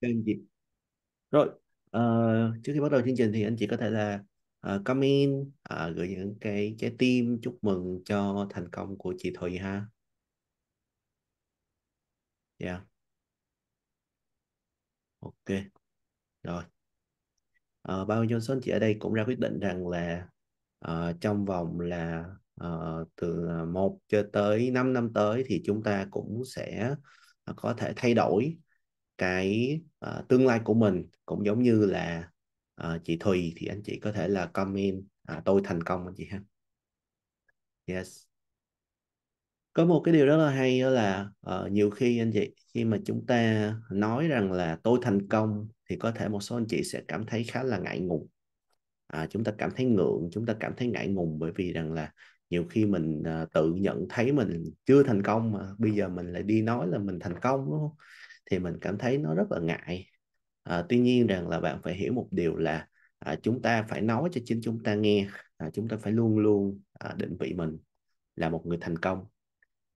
Kênh dịp. Rồi, uh, trước khi bắt đầu chương trình thì anh chị có thể là uh, comment, uh, gửi những cái trái tim chúc mừng cho thành công của chị Thùy ha. Yeah. Dạ. Ok. Rồi. Uh, Bao anh chị ở đây cũng ra quyết định rằng là uh, trong vòng là uh, từ 1 cho tới 5 năm tới thì chúng ta cũng sẽ có thể thay đổi cái uh, tương lai của mình cũng giống như là uh, chị Thùy thì anh chị có thể là comment à, tôi thành công anh chị ha yes có một cái điều rất là hay đó là uh, nhiều khi anh chị khi mà chúng ta nói rằng là tôi thành công thì có thể một số anh chị sẽ cảm thấy khá là ngại ngùng à, chúng ta cảm thấy ngượng chúng ta cảm thấy ngại ngùng bởi vì rằng là nhiều khi mình uh, tự nhận thấy mình chưa thành công mà bây giờ mình lại đi nói là mình thành công đúng không thì mình cảm thấy nó rất là ngại à, tuy nhiên rằng là bạn phải hiểu một điều là à, chúng ta phải nói cho chính chúng ta nghe à, chúng ta phải luôn luôn à, định vị mình là một người thành công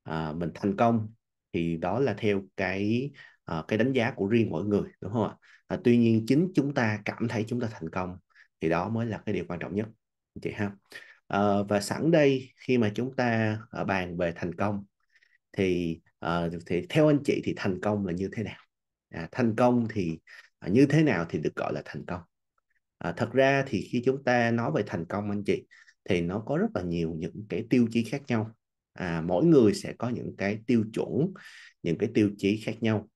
à, mình thành công thì đó là theo cái à, cái đánh giá của riêng mỗi người đúng không ạ à, tuy nhiên chính chúng ta cảm thấy chúng ta thành công thì đó mới là cái điều quan trọng nhất chị ha à, và sẵn đây khi mà chúng ta à, bàn về thành công thì à, thì theo anh chị thì thành công là như thế nào à, thành công thì à, như thế nào thì được gọi là thành công à, thật ra thì khi chúng ta nói về thành công anh chị thì nó có rất là nhiều những cái tiêu chí khác nhau à, mỗi người sẽ có những cái tiêu chuẩn những cái tiêu chí khác nhau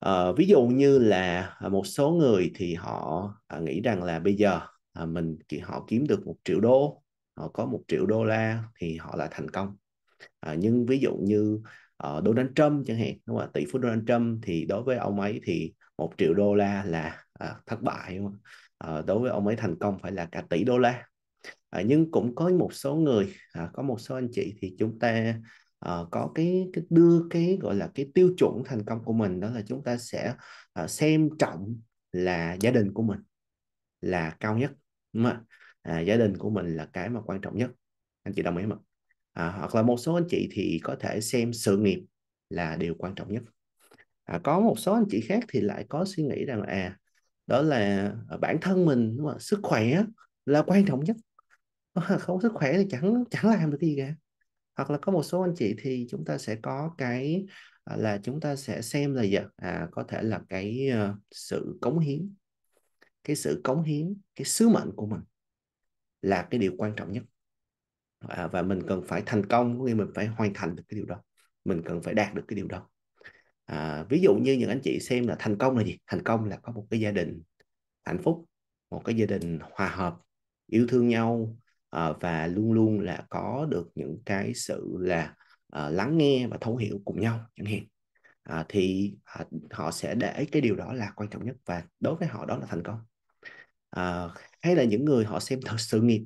à, ví dụ như là à, một số người thì họ à, nghĩ rằng là bây giờ à, mình thì họ kiếm được một triệu đô họ có một triệu đô la thì họ là thành công à, nhưng ví dụ như Ờ, Donald Trump chẳng hạn đúng không? tỷ phú Donald Trump thì đối với ông ấy thì một triệu đô la là uh, thất bại đúng không? Uh, đối với ông ấy thành công phải là cả tỷ đô la uh, nhưng cũng có một số người uh, có một số anh chị thì chúng ta uh, có cái, cái đưa cái gọi là cái tiêu chuẩn thành công của mình đó là chúng ta sẽ uh, xem trọng là gia đình của mình là cao nhất đúng không? À, gia đình của mình là cái mà quan trọng nhất anh chị đồng ý không ạ à, hoặc là một số anh chị thì có thể xem sự nghiệp là điều quan trọng nhất à, có một số anh chị khác thì lại có suy nghĩ rằng à đó là à, bản thân mình đúng không? sức khỏe là quan trọng nhất không sức khỏe thì chẳng chẳng làm được gì cả hoặc là có một số anh chị thì chúng ta sẽ có cái à, là chúng ta sẽ xem là gì dạ, à có thể là cái ờ, sự cống hiến cái sự cống hiến cái sứ mệnh của mình là cái điều quan trọng nhất à, và mình cần phải thành công có nghĩa mình phải hoàn thành được cái điều đó mình cần phải đạt được cái điều đó à, ví dụ như những anh chị xem là thành công là gì thành công là có một cái gia đình hạnh phúc một cái gia đình hòa hợp yêu thương nhau à, và luôn luôn là có được những cái sự là à, lắng nghe và thấu hiểu cùng nhau chẳng hạn à, thì à, họ sẽ để cái điều đó là quan trọng nhất và đối với họ đó là thành công à, hay là những người họ xem thật sự nghiệp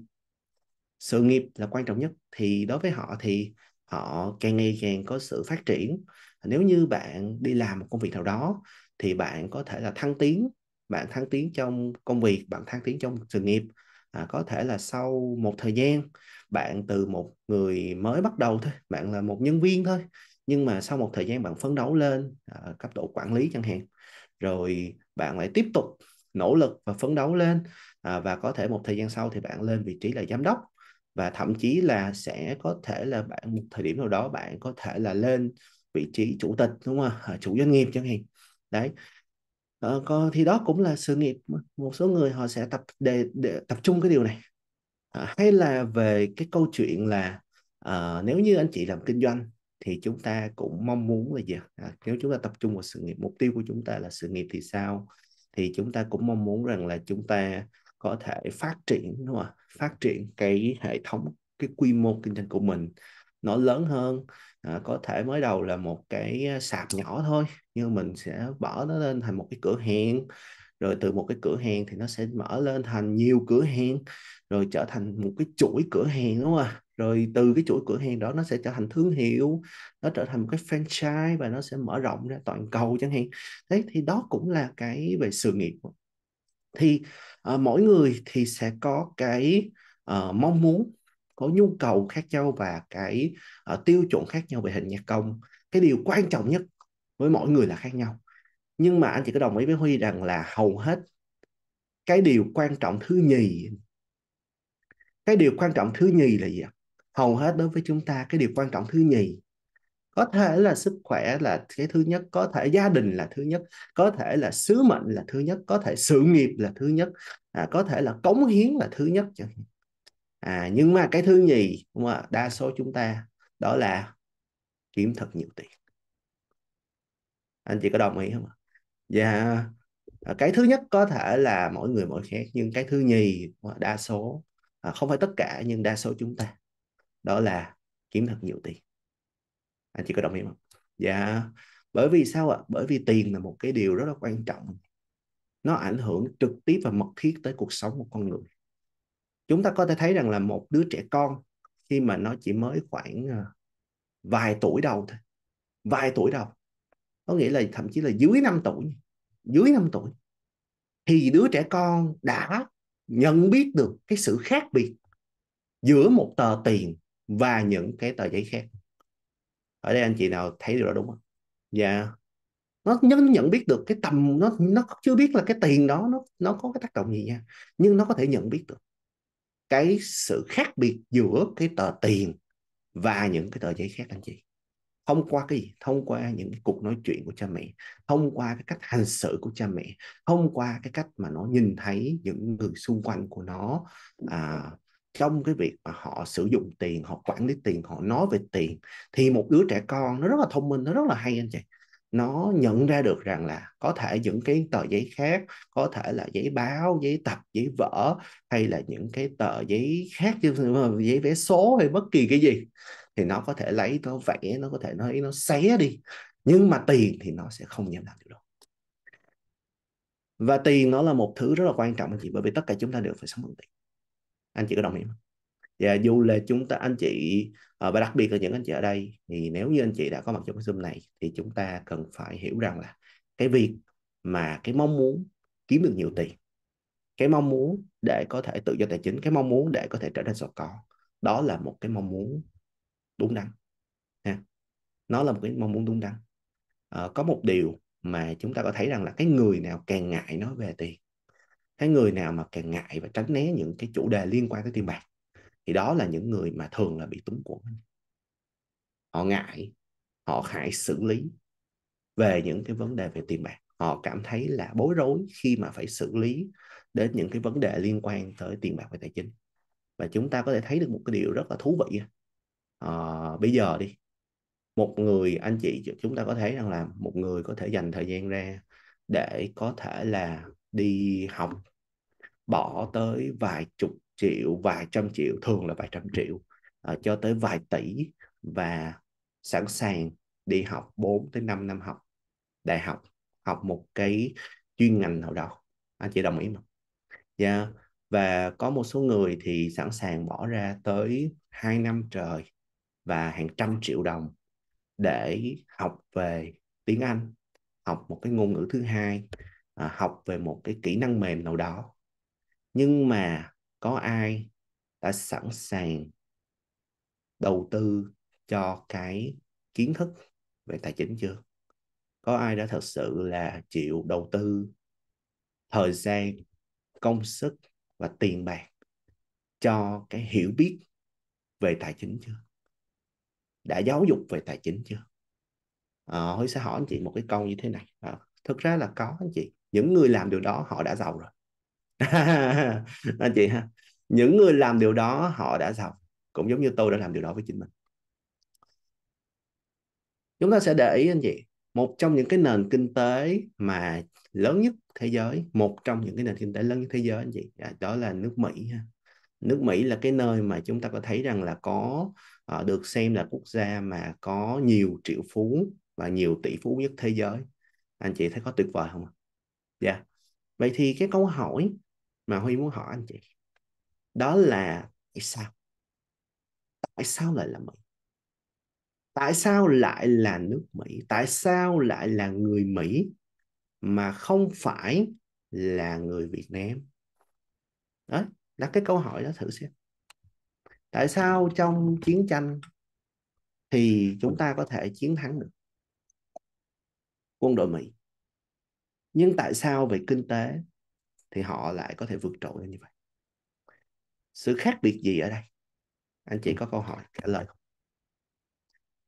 sự nghiệp là quan trọng nhất thì đối với họ thì họ càng ngày càng có sự phát triển nếu như bạn đi làm một công việc nào đó thì bạn có thể là thăng tiến bạn thăng tiến trong công việc bạn thăng tiến trong sự nghiệp à, có thể là sau một thời gian bạn từ một người mới bắt đầu thôi bạn là một nhân viên thôi nhưng mà sau một thời gian bạn phấn đấu lên à, cấp độ quản lý chẳng hạn rồi bạn lại tiếp tục nỗ lực và phấn đấu lên à, và có thể một thời gian sau thì bạn lên vị trí là giám đốc và thậm chí là sẽ có thể là bạn một thời điểm nào đó bạn có thể là lên vị trí chủ tịch đúng không à, chủ doanh nghiệp chẳng hạn đấy à, có, thì đó cũng là sự nghiệp một số người họ sẽ tập để, để tập trung cái điều này à, hay là về cái câu chuyện là à, nếu như anh chị làm kinh doanh thì chúng ta cũng mong muốn là gì à, nếu chúng ta tập trung vào sự nghiệp mục tiêu của chúng ta là sự nghiệp thì sao thì chúng ta cũng mong muốn rằng là chúng ta có thể phát triển đúng không phát triển cái hệ thống cái quy mô kinh doanh của mình nó lớn hơn à, có thể mới đầu là một cái à, sạp nhỏ thôi nhưng mình sẽ bỏ nó lên thành một cái cửa hàng rồi từ một cái cửa hàng thì nó sẽ mở lên thành nhiều cửa hàng rồi trở thành một cái chuỗi cửa hàng đúng không ạ rồi từ cái chuỗi cửa hàng đó nó sẽ trở thành thương hiệu nó trở thành một cái franchise và nó sẽ mở rộng ra toàn cầu chẳng hạn thế thì đó cũng là cái về sự nghiệp thì uh, mỗi người thì sẽ có cái uh, mong muốn có nhu cầu khác nhau và cái uh, tiêu chuẩn khác nhau về hình nhạc công cái điều quan trọng nhất với mỗi người là khác nhau nhưng mà anh chị có đồng ý với huy rằng là hầu hết cái điều quan trọng thứ nhì cái điều quan trọng thứ nhì là gì ạ hầu hết đối với chúng ta cái điều quan trọng thứ nhì có thể là sức khỏe là cái thứ nhất có thể gia đình là thứ nhất có thể là sứ mệnh là thứ nhất có thể sự nghiệp là thứ nhất à, có thể là cống hiến là thứ nhất à nhưng mà cái thứ nhì mà đa số chúng ta đó là kiếm thật nhiều tiền anh chị có đồng ý không ạ dạ à, cái thứ nhất có thể là mỗi người mỗi khác nhưng cái thứ nhì đa số à, không phải tất cả nhưng đa số chúng ta đó là kiếm thật nhiều tiền anh chị có đồng ý không dạ bởi vì sao ạ bởi vì tiền là một cái điều rất là quan trọng nó ảnh hưởng trực tiếp và mật thiết tới cuộc sống của con người chúng ta có thể thấy rằng là một đứa trẻ con khi mà nó chỉ mới khoảng à, vài tuổi đầu thôi vài tuổi đầu có nghĩa là thậm chí là dưới 5 tuổi dưới 5 tuổi thì đứa trẻ con đã nhận biết được cái sự khác biệt giữa một tờ tiền và những cái tờ giấy khác ở đây anh chị nào thấy điều đó đúng không dạ nó nhận nhận biết được cái tầm nó nó chưa biết là cái tiền đó nó nó có cái tác động gì nha nhưng nó có thể nhận biết được cái sự khác biệt giữa cái tờ tiền và những cái tờ giấy khác anh chị thông qua cái gì thông qua những cái cuộc nói chuyện của cha mẹ thông qua cái cách hành xử của cha mẹ thông qua cái cách mà nó nhìn thấy những người xung quanh của nó à, trong cái việc mà họ sử dụng tiền họ quản lý tiền họ nói về tiền thì một đứa trẻ con nó rất là thông minh nó rất là hay anh chị nó nhận ra được rằng là có thể những cái tờ giấy khác có thể là giấy báo giấy tập giấy vở hay là những cái tờ giấy khác chứ giấy vé số hay bất kỳ cái gì thì nó có thể lấy nó vẽ nó có thể nó nó xé đi nhưng mà tiền thì nó sẽ không dám làm điều đâu. và tiền nó là một thứ rất là quan trọng anh chị bởi vì tất cả chúng ta đều phải sống bằng tiền anh chị có đồng ý không và dạ, dù là chúng ta anh chị ờ, và đặc biệt là những anh chị ở đây thì nếu như anh chị đã có mặt trong cái Zoom này thì chúng ta cần phải hiểu rằng là cái việc mà cái mong muốn kiếm được nhiều tiền cái mong muốn để có thể tự do tài chính cái mong muốn để có thể trở nên giàu có đó là một cái mong muốn đúng đắn ha nó là một cái mong muốn đúng đắn à, có một điều mà chúng ta có thấy rằng là cái người nào càng ngại nói về tiền cái người nào mà càng ngại và tránh né những cái chủ đề liên quan tới tiền bạc thì đó là những người mà thường là bị túng quẫn, họ ngại họ hại xử lý về những cái vấn đề về tiền bạc họ cảm thấy là bối rối khi mà phải xử lý đến những cái vấn đề liên quan tới tiền bạc và tài chính và chúng ta có thể thấy được một cái điều rất là thú vị à, bây giờ đi một người anh chị chúng ta có thấy rằng là một người có thể dành thời gian ra để có thể là đi học bỏ tới vài chục triệu vài trăm triệu thường là vài trăm triệu uh, cho tới vài tỷ và sẵn sàng đi học 4 tới 5 năm học đại học học một cái chuyên ngành nào đó anh chị đồng ý không? Yeah. Dạ. và có một số người thì sẵn sàng bỏ ra tới 2 năm trời và hàng trăm triệu đồng để học về tiếng Anh học một cái ngôn ngữ thứ hai à, học về một cái kỹ năng mềm nào đó nhưng mà có ai đã sẵn sàng đầu tư cho cái kiến thức về tài chính chưa có ai đã thật sự là chịu đầu tư thời gian công sức và tiền bạc cho cái hiểu biết về tài chính chưa đã giáo dục về tài chính chưa à, hỏi sẽ hỏi anh chị một cái câu như thế này à, thực ra là có anh chị những người làm điều đó họ đã giàu rồi anh chị ha những người làm điều đó họ đã giàu cũng giống như tôi đã làm điều đó với chính mình chúng ta sẽ để ý anh chị một trong những cái nền kinh tế mà lớn nhất thế giới một trong những cái nền kinh tế lớn nhất thế giới anh chị à, đó là nước Mỹ ha nước Mỹ là cái nơi mà chúng ta có thấy rằng là có ờ, được xem là quốc gia mà có nhiều triệu phú và nhiều tỷ phú nhất thế giới anh chị thấy có tuyệt vời không dạ vậy thì cái câu hỏi mà huy muốn hỏi anh chị đó là tại sao tại sao lại là mỹ tại sao lại là nước mỹ tại sao lại là người mỹ mà không phải là người việt nam đó là cái câu hỏi đó thử xem tại sao trong chiến tranh thì chúng ta có thể chiến thắng được quân đội mỹ nhưng tại sao về kinh tế thì họ lại có thể vượt trội như vậy sự khác biệt gì ở đây anh chị ừ. có câu hỏi trả lời không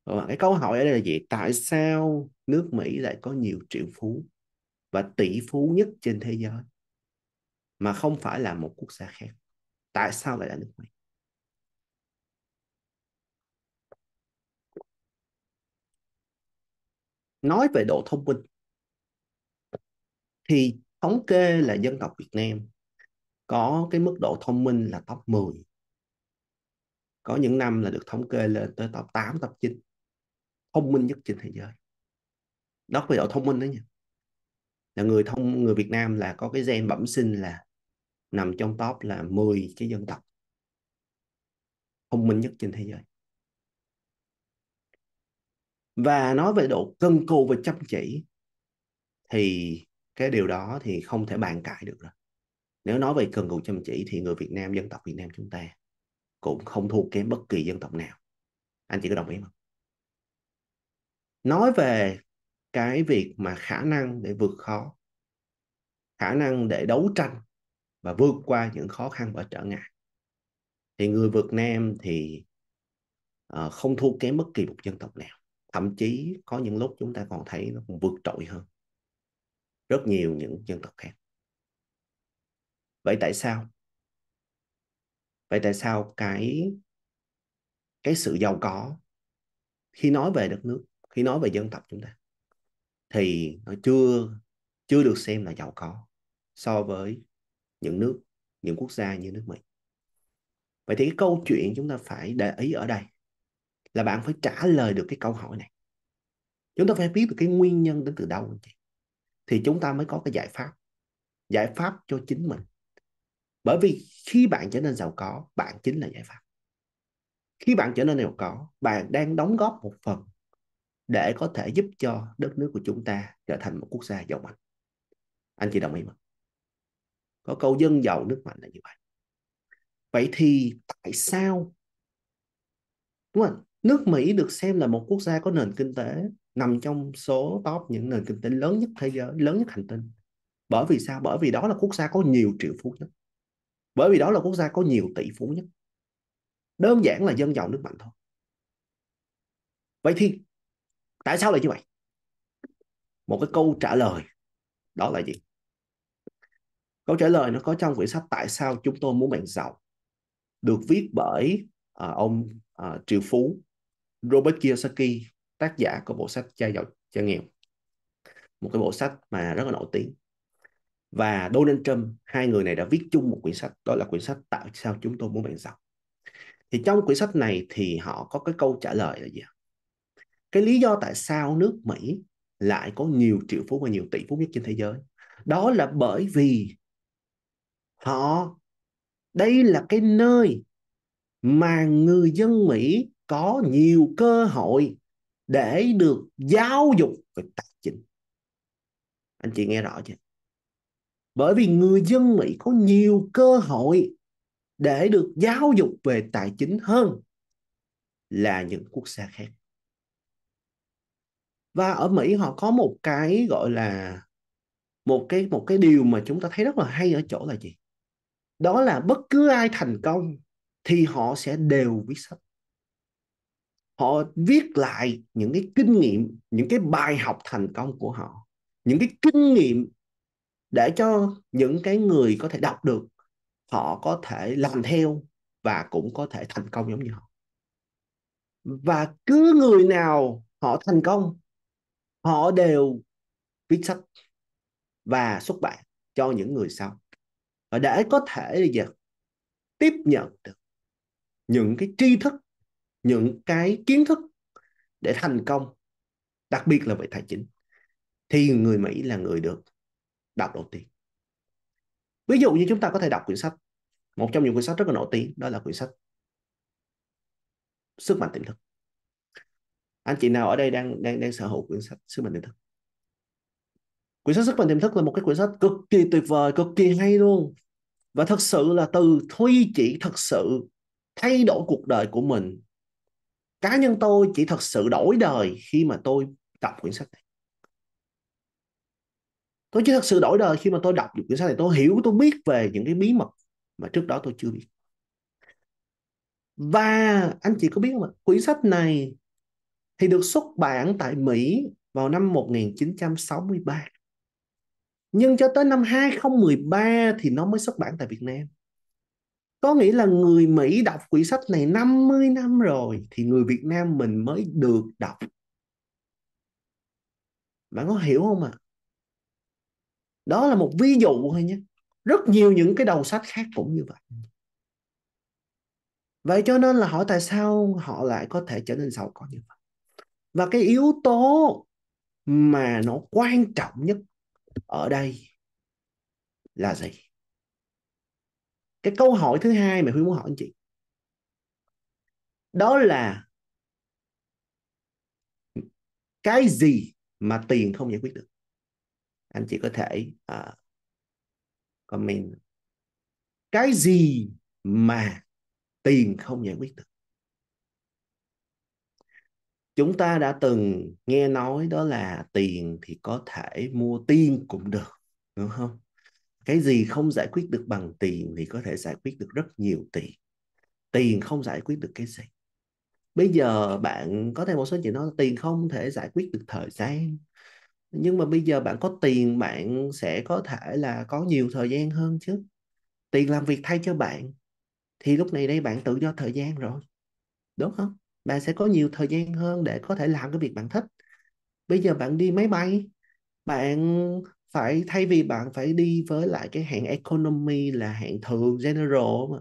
và vâng cái câu hỏi ở đây là gì tại sao nước mỹ lại có nhiều triệu phú và tỷ phú nhất trên thế giới mà không phải là một quốc gia khác tại sao lại là nước mỹ nói về độ thông minh thì thống kê là dân tộc Việt Nam có cái mức độ thông minh là top 10 có những năm là được thống kê lên tới top 8, top 9 thông minh nhất trên thế giới đó về độ thông minh đó nha là người thông người Việt Nam là có cái gen bẩm sinh là nằm trong top là 10 cái dân tộc thông minh nhất trên thế giới và nói về độ cân cù và chăm chỉ thì cái điều đó thì không thể bàn cãi được rồi nếu nói về cần cù chăm chỉ thì người Việt Nam dân tộc Việt Nam chúng ta cũng không thua kém bất kỳ dân tộc nào anh chị có đồng ý không nói về cái việc mà khả năng để vượt khó khả năng để đấu tranh và vượt qua những khó khăn và trở ngại thì người Việt Nam thì uh, không thua kém bất kỳ một dân tộc nào thậm chí có những lúc chúng ta còn thấy nó còn vượt trội hơn rất nhiều những dân tộc khác vậy tại sao vậy tại sao cái cái sự giàu có khi nói về đất nước khi nói về dân tộc chúng ta thì nó chưa chưa được xem là giàu có so với những nước những quốc gia như nước Mỹ vậy thì cái câu chuyện chúng ta phải để ý ở đây là bạn phải trả lời được cái câu hỏi này chúng ta phải biết được cái nguyên nhân đến từ đâu anh chị thì chúng ta mới có cái giải pháp giải pháp cho chính mình bởi vì khi bạn trở nên giàu có bạn chính là giải pháp khi bạn trở nên giàu có bạn đang đóng góp một phần để có thể giúp cho đất nước của chúng ta trở thành một quốc gia giàu mạnh anh chị đồng ý không có câu dân giàu nước mạnh là như vậy vậy thì tại sao đúng không nước mỹ được xem là một quốc gia có nền kinh tế nằm trong số top những nền kinh tế lớn nhất thế giới lớn nhất hành tinh bởi vì sao bởi vì đó là quốc gia có nhiều triệu phú nhất bởi vì đó là quốc gia có nhiều tỷ phú nhất đơn giản là dân giàu nước mạnh thôi vậy thì tại sao lại như vậy một cái câu trả lời đó là gì câu trả lời nó có trong quyển sách tại sao chúng tôi muốn bạn giàu được viết bởi uh, ông uh, triệu phú Robert Kiyosaki tác giả của bộ sách Cha giàu cha nghèo một cái bộ sách mà rất là nổi tiếng và Donald Trump hai người này đã viết chung một quyển sách đó là quyển sách tại sao chúng tôi muốn bạn giàu thì trong quyển sách này thì họ có cái câu trả lời là gì cái lý do tại sao nước Mỹ lại có nhiều triệu phú và nhiều tỷ phú nhất trên thế giới đó là bởi vì họ đây là cái nơi mà người dân Mỹ có nhiều cơ hội để được giáo dục về tài chính anh chị nghe rõ chưa bởi vì người dân Mỹ có nhiều cơ hội để được giáo dục về tài chính hơn là những quốc gia khác và ở Mỹ họ có một cái gọi là một cái một cái điều mà chúng ta thấy rất là hay ở chỗ là gì đó là bất cứ ai thành công thì họ sẽ đều viết sách họ viết lại những cái kinh nghiệm những cái bài học thành công của họ những cái kinh nghiệm để cho những cái người có thể đọc được họ có thể làm theo và cũng có thể thành công giống như họ và cứ người nào họ thành công họ đều viết sách và xuất bản cho những người sau và để có thể là tiếp nhận được những cái tri thức những cái kiến thức để thành công đặc biệt là về tài chính thì người Mỹ là người được đọc đầu tiên ví dụ như chúng ta có thể đọc quyển sách một trong những quyển sách rất là nổi tiếng đó là quyển sách sức mạnh tiềm thức anh chị nào ở đây đang đang đang sở hữu quyển sách sức mạnh tiềm thức quyển sách sức mạnh tiềm thức là một cái quyển sách cực kỳ tuyệt vời cực kỳ hay luôn và thật sự là từ Thuy chỉ thật sự thay đổi cuộc đời của mình cá nhân tôi chỉ thật sự đổi đời khi mà tôi đọc quyển sách này tôi chỉ thật sự đổi đời khi mà tôi đọc được quyển sách này tôi hiểu tôi biết về những cái bí mật mà trước đó tôi chưa biết và anh chị có biết không ạ quyển sách này thì được xuất bản tại Mỹ vào năm 1963 nhưng cho tới năm 2013 thì nó mới xuất bản tại Việt Nam có nghĩa là người Mỹ đọc quyển sách này 50 năm rồi thì người Việt Nam mình mới được đọc bạn có hiểu không ạ à? đó là một ví dụ thôi nhé rất nhiều những cái đầu sách khác cũng như vậy vậy cho nên là hỏi tại sao họ lại có thể trở nên giàu có như vậy và cái yếu tố mà nó quan trọng nhất ở đây là gì cái câu hỏi thứ hai mà huy muốn hỏi anh chị đó là cái gì mà tiền không giải quyết được anh chị có thể uh, comment cái gì mà tiền không giải quyết được chúng ta đã từng nghe nói đó là tiền thì có thể mua tiên cũng được đúng không cái gì không giải quyết được bằng tiền thì có thể giải quyết được rất nhiều tiền tiền không giải quyết được cái gì bây giờ bạn có thể một số chị nói tiền không thể giải quyết được thời gian nhưng mà bây giờ bạn có tiền bạn sẽ có thể là có nhiều thời gian hơn chứ tiền làm việc thay cho bạn thì lúc này đây bạn tự do thời gian rồi đúng không bạn sẽ có nhiều thời gian hơn để có thể làm cái việc bạn thích bây giờ bạn đi máy bay bạn phải thay vì bạn phải đi với lại cái hạng economy là hạng thường general mà,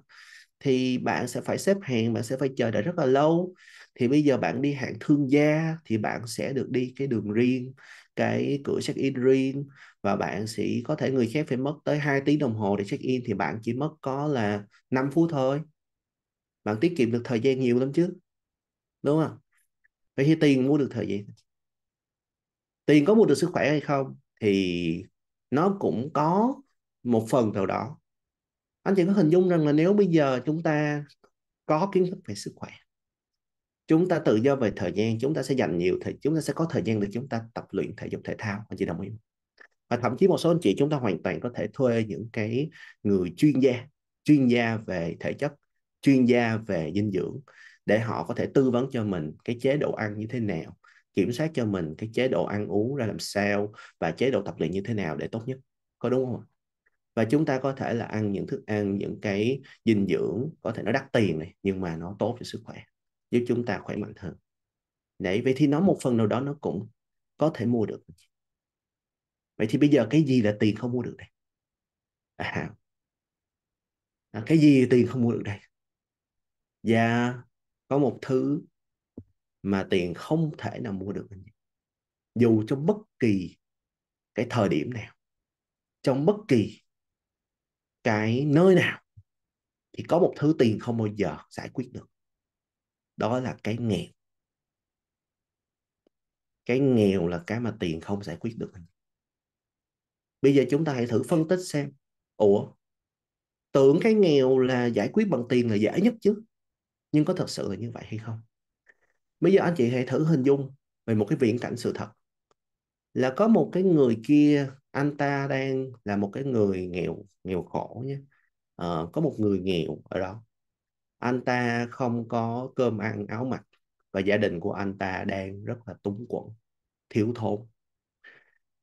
thì bạn sẽ phải xếp hàng bạn sẽ phải chờ đợi rất là lâu thì bây giờ bạn đi hạng thương gia thì bạn sẽ được đi cái đường riêng cái cửa check in riêng và bạn sẽ có thể người khác phải mất tới 2 tiếng đồng hồ để check in thì bạn chỉ mất có là 5 phút thôi bạn tiết kiệm được thời gian nhiều lắm chứ đúng không vậy thì tiền mua được thời gian tiền có mua được sức khỏe hay không thì nó cũng có một phần nào đó anh chị có hình dung rằng là nếu bây giờ chúng ta có kiến thức về sức khỏe chúng ta tự do về thời gian chúng ta sẽ dành nhiều thời chúng ta sẽ có thời gian để chúng ta tập luyện thể dục thể thao anh chị đồng ý không và thậm chí một số anh chị chúng ta hoàn toàn có thể thuê những cái người chuyên gia chuyên gia về thể chất chuyên gia về dinh dưỡng để họ có thể tư vấn cho mình cái chế độ ăn như thế nào kiểm soát cho mình cái chế độ ăn uống ra làm sao và chế độ tập luyện như thế nào để tốt nhất có đúng không và chúng ta có thể là ăn những thức ăn những cái dinh dưỡng có thể nó đắt tiền này nhưng mà nó tốt cho sức khỏe giúp chúng ta khỏe mạnh hơn đấy vậy thì nó một phần nào đó nó cũng có thể mua được vậy thì bây giờ cái gì là tiền không mua được đây à, à cái gì tiền không mua được đây và dạ, có một thứ mà tiền không thể nào mua được anh chị dù trong bất kỳ cái thời điểm nào trong bất kỳ cái nơi nào thì có một thứ tiền không bao giờ giải quyết được đó là cái nghèo cái nghèo là cái mà tiền không giải quyết được bây giờ chúng ta hãy thử phân tích xem ủa tưởng cái nghèo là giải quyết bằng tiền là dễ nhất chứ nhưng có thật sự là như vậy hay không bây giờ anh chị hãy thử hình dung về một cái viễn cảnh sự thật là có một cái người kia anh ta đang là một cái người nghèo nghèo khổ nhé à, có một người nghèo ở đó anh ta không có cơm ăn áo mặc và gia đình của anh ta đang rất là túng quẫn thiếu thốn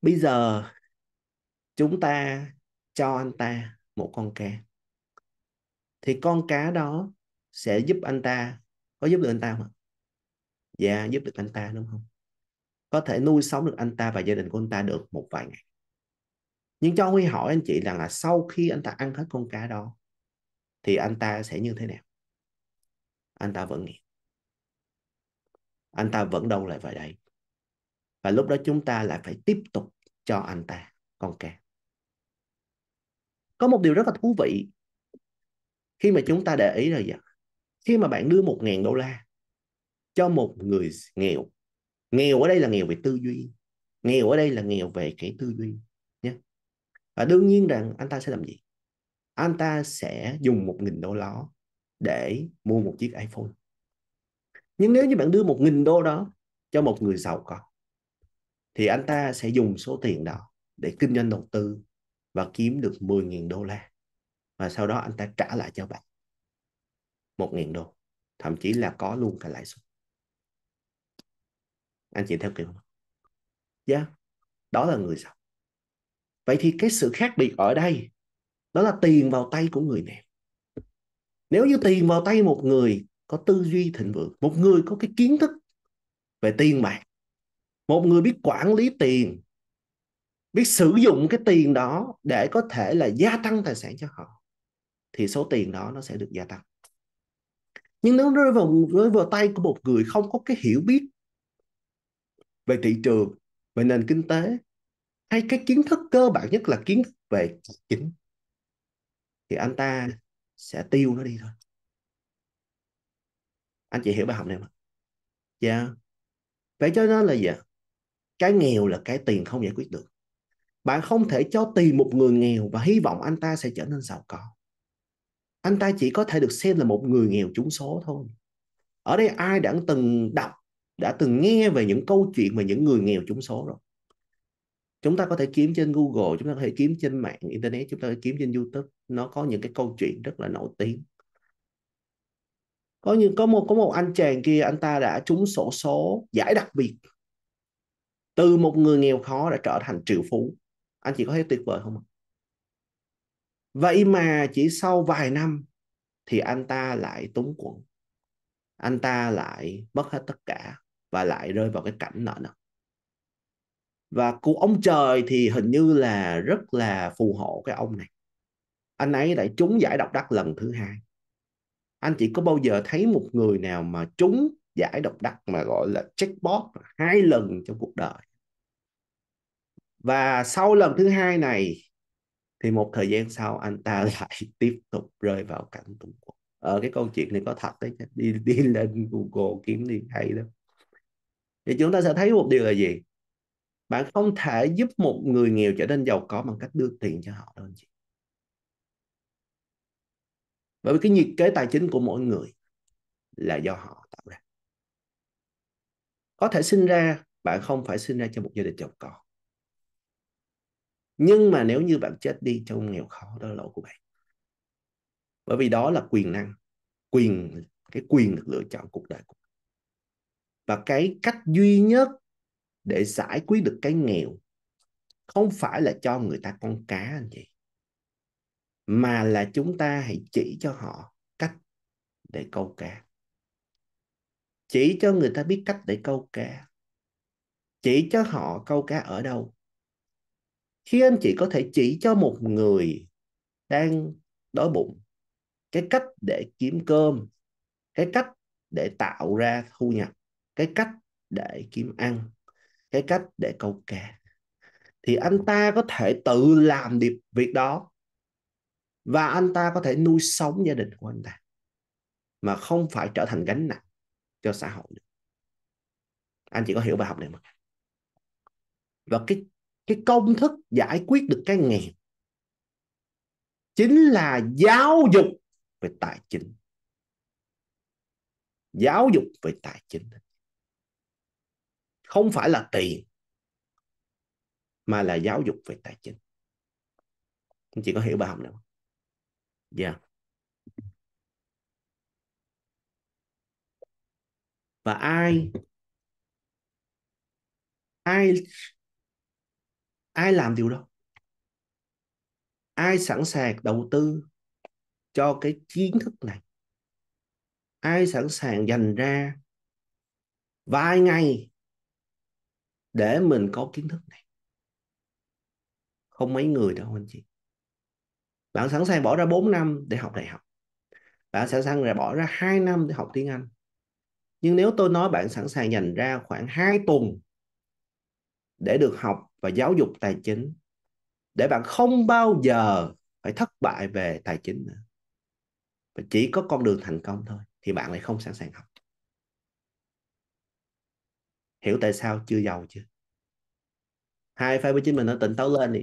bây giờ chúng ta cho anh ta một con cá thì con cá đó sẽ giúp anh ta có giúp được anh ta không dạ giúp được anh ta đúng không có thể nuôi sống được anh ta và gia đình của anh ta được một vài ngày nhưng cho huy hỏi anh chị rằng là sau khi anh ta ăn hết con cá đó thì anh ta sẽ như thế nào anh ta vẫn nghiện anh ta vẫn đâu lại vào đây và lúc đó chúng ta lại phải tiếp tục cho anh ta con cá có một điều rất là thú vị khi mà chúng ta để ý rồi vậy, khi mà bạn đưa một ngàn đô la cho một người nghèo nghèo ở đây là nghèo về tư duy nghèo ở đây là nghèo về cái tư duy nhé và đương nhiên rằng anh ta sẽ làm gì anh ta sẽ dùng một nghìn đô đó để mua một chiếc iPhone nhưng nếu như bạn đưa một nghìn đô đó cho một người giàu có thì anh ta sẽ dùng số tiền đó để kinh doanh đầu tư và kiếm được 10.000 đô la và sau đó anh ta trả lại cho bạn 1.000 đô thậm chí là có luôn cả lãi suất anh chị theo kịp không dạ đó là người giàu vậy thì cái sự khác biệt ở đây đó là tiền vào tay của người nghèo nếu như tiền vào tay một người có tư duy thịnh vượng một người có cái kiến thức về tiền bạc một người biết quản lý tiền biết sử dụng cái tiền đó để có thể là gia tăng tài sản cho họ thì số tiền đó nó sẽ được gia tăng nhưng nếu rơi vào rơi vào tay của một người không có cái hiểu biết về thị trường về nền kinh tế hay cái kiến thức cơ bản nhất là kiến thức về tài chính thì anh ta sẽ tiêu nó đi thôi anh chị hiểu bài học này không? dạ yeah. vậy cho nên là gì cái nghèo là cái tiền không giải quyết được bạn không thể cho tiền một người nghèo và hy vọng anh ta sẽ trở nên giàu có anh ta chỉ có thể được xem là một người nghèo trúng số thôi ở đây ai đã từng đọc đã từng nghe về những câu chuyện về những người nghèo trúng số rồi chúng ta có thể kiếm trên Google chúng ta có thể kiếm trên mạng internet chúng ta có thể kiếm trên YouTube nó có những cái câu chuyện rất là nổi tiếng có như có một có một anh chàng kia anh ta đã trúng sổ số giải đặc biệt từ một người nghèo khó đã trở thành triệu phú anh chị có thấy tuyệt vời không vậy mà chỉ sau vài năm thì anh ta lại túng quẫn anh ta lại mất hết tất cả và lại rơi vào cái cảnh nợ nần và cụ ông trời thì hình như là rất là phù hộ cái ông này anh ấy lại trúng giải độc đắc lần thứ hai anh chỉ có bao giờ thấy một người nào mà trúng giải độc đắc mà gọi là checkbox hai lần trong cuộc đời và sau lần thứ hai này thì một thời gian sau anh ta lại tiếp tục rơi vào cảnh túng quẫn ở ờ, cái câu chuyện này có thật đấy đi đi lên google kiếm đi hay lắm thì chúng ta sẽ thấy một điều là gì bạn không thể giúp một người nghèo trở nên giàu có bằng cách đưa tiền cho họ đâu anh chị bởi vì cái nhiệt kế tài chính của mỗi người là do họ tạo ra có thể sinh ra bạn không phải sinh ra cho một gia đình giàu có nhưng mà nếu như bạn chết đi trong nghèo khó đó là lỗi của bạn bởi vì đó là quyền năng quyền cái quyền được lựa chọn cuộc đời của bạn và cái cách duy nhất để giải quyết được cái nghèo không phải là cho người ta con cá anh chị mà là chúng ta hãy chỉ cho họ cách để câu cá chỉ cho người ta biết cách để câu cá chỉ cho họ câu cá ở đâu khi anh chị có thể chỉ cho một người đang đói bụng cái cách để kiếm cơm cái cách để tạo ra thu nhập cái cách để kiếm ăn cái cách để câu cá thì anh ta có thể tự làm được việc đó và anh ta có thể nuôi sống gia đình của anh ta mà không phải trở thành gánh nặng cho xã hội được. anh chỉ có hiểu bài học này mà và cái cái công thức giải quyết được cái nghèo chính là giáo dục về tài chính giáo dục về tài chính không phải là tiền mà là giáo dục về tài chính anh chị có hiểu bài học này không dạ yeah. và ai ai ai làm điều đó ai sẵn sàng đầu tư cho cái kiến thức này ai sẵn sàng dành ra vài ngày để mình có kiến thức này không mấy người đâu anh chị bạn sẵn sàng bỏ ra 4 năm để học đại học bạn sẵn sàng là bỏ ra 2 năm để học tiếng Anh nhưng nếu tôi nói bạn sẵn sàng dành ra khoảng 2 tuần để được học và giáo dục tài chính để bạn không bao giờ phải thất bại về tài chính nữa và chỉ có con đường thành công thôi thì bạn lại không sẵn sàng học hiểu tại sao chưa giàu chưa hai phái với chính mình nó tỉnh táo lên đi